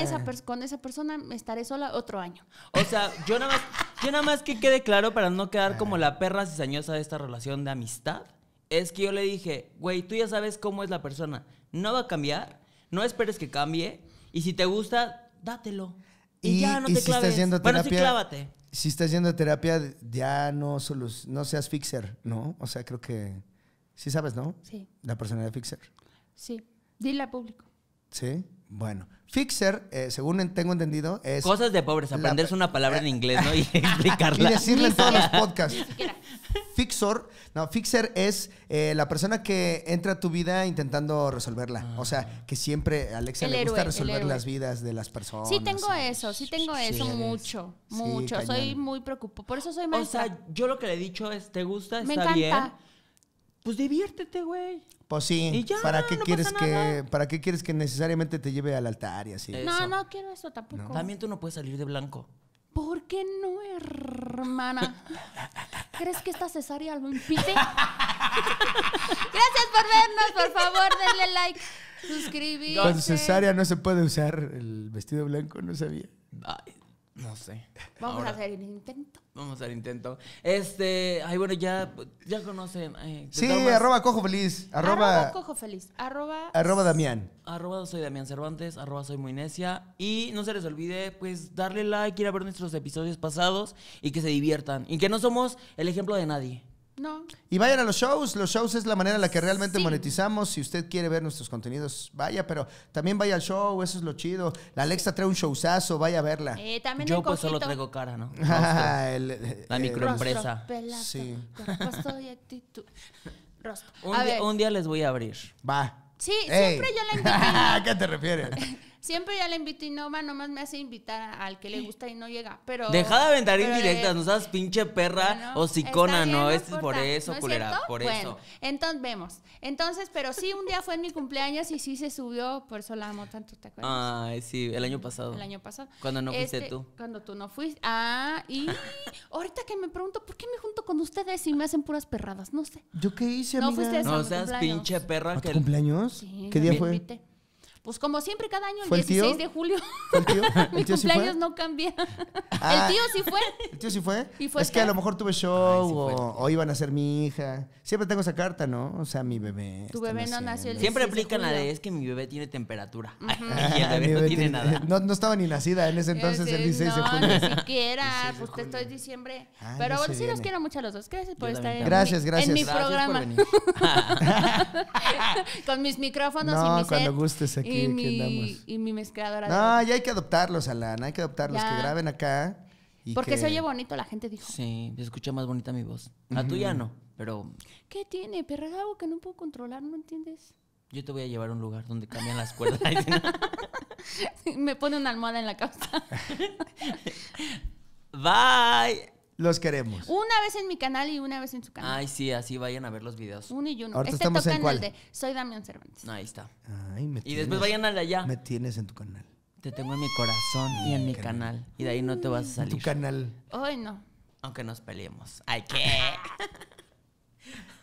con esa persona, me estaré sola otro año. O sea, yo nada más, que quede claro para no quedar como la perra cizañosa de esta relación de amistad. Es que yo le dije, güey, tú ya sabes cómo es la persona. No va a cambiar, no esperes que cambie. Y si te gusta, dátelo. Y, ya no te si claves. bueno, sí, clávate si estás yendo a terapia, ya no, no seas fixer, ¿no? O sea, creo que sí sabes, ¿no? Sí. La personalidad fixer. Sí. Dile al público. Sí. Bueno, fixer, eh, según tengo entendido, es. Cosas de pobres, aprenderse una palabra en inglés, ¿no? Y explicarla. Y decirle en todos los podcasts fixor. No, fixer es eh, la persona que entra a tu vida intentando resolverla. Ah. O sea, que siempre a Alexa le gusta resolver las vidas de las personas. Sí, tengo eso, sí tengo eso mucho, mucho. soy muy preocupado, Por eso soy más. O sea, yo lo que le he dicho es, ¿te gusta? ¿Está encanta. bien? Pues diviértete, güey. Pues sí, ya, ¿para qué quieres que para qué quieres que necesariamente te lleve al altar y así? No, no quiero eso tampoco. También tú no puedes salir de blanco. ¿Por qué no, hermana? ¿Crees que esta cesárea lo impide? Gracias por vernos, por favor, denle like, suscribirse. Con cesárea no se puede usar el vestido blanco, no sabía. Ay, no sé. Vamos a hacer un intento. Vamos a intento. Este, ay, bueno, ya, ya conocen. Eh, sí, arroba cojo feliz. Arroba, cojo feliz. Arroba, arroba Damián. Arroba soy Damián Cervantes. Arroba soy muy Y no se les olvide, pues, darle like, ir a ver nuestros episodios pasados y que se diviertan. Y que no somos el ejemplo de nadie. No. Y vayan a los shows. Los shows es la manera en la que realmente monetizamos. Si usted quiere ver nuestros contenidos, vaya, pero también vaya al show. Eso es lo chido. La Alexa trae un showzazo. Vaya a verla. Eh, yo, pues, solo traigo cara, ¿no? la microempresa. sí. Un, día, les voy a abrir. Va. Sí, siempre yo la invito. ¿A qué te refieres? Siempre ya la invito y no va, nomás me hace invitar al que le gusta y no llega. Pero. Deja de aventar indirectas, no seas pinche perra o psicona, este ¿no? Es por eso, culera, cierto? por bueno, eso. Entonces vemos. Entonces, pero sí, un día fue en mi cumpleaños y sí se subió, por eso la amo tanto, ¿te acuerdas? Ay, sí, el año pasado. El año pasado. Cuando no fuiste este, tú. Cuando tú no fuiste. Ah, y ahorita que me pregunto, ¿por qué me junto con ustedes y me hacen puras perradas? No sé. ¿Yo qué hice, No fuiste a No seas pinche perra. ¿A cumpleaños? ¿Qué día fue? Pues como siempre, cada año, el 16 de julio. ¿Fue el tío? Mi cumpleaños no cambia. Ah. el tío sí fue. ¿El tío sí fue? es que a lo mejor tuve show o, iban a ser mi hija. Siempre tengo esa carta, ¿no? O sea, mi bebé. Tu bebé no nació el Siempre aplican la de es que mi bebé tiene temperatura. Y el ah, bebé, no tiene, nada. No, estaba ni nacida en ese entonces, el 16 de julio. ni siquiera. Pues te estoy diciembre. Pero sí los quiero mucho a los dos. Gracias por estar en, gracias, gracias. en mi programa. Con mis micrófonos y mis cuando gustes aquí y mi, mezcladora. No, ya hay que adoptarlos, Alan. Hay que adoptarlos, que graben acá. Porque se oye bonito, la gente dijo. Sí, se escucha más bonita mi voz. A tú ya tuya no, pero... ¿Qué tiene? Pero algo que no puedo controlar, ¿no entiendes? Yo te voy a llevar a un lugar donde cambian las cuerdas. Me pone una almohada en la cabeza. Bye. Los queremos. Una vez en mi canal y una vez en su canal. Ay, sí, así vayan a ver los videos. Uno y uno. este estamos toca en el de Soy Damián Cervantes. Ahí está. y después vayan al de allá. Me tienes en tu canal. Te tengo en mi corazón y en mi canal. Y de ahí no te vas a salir. Tu canal. Hoy no. Aunque nos peleemos. Ay, qué.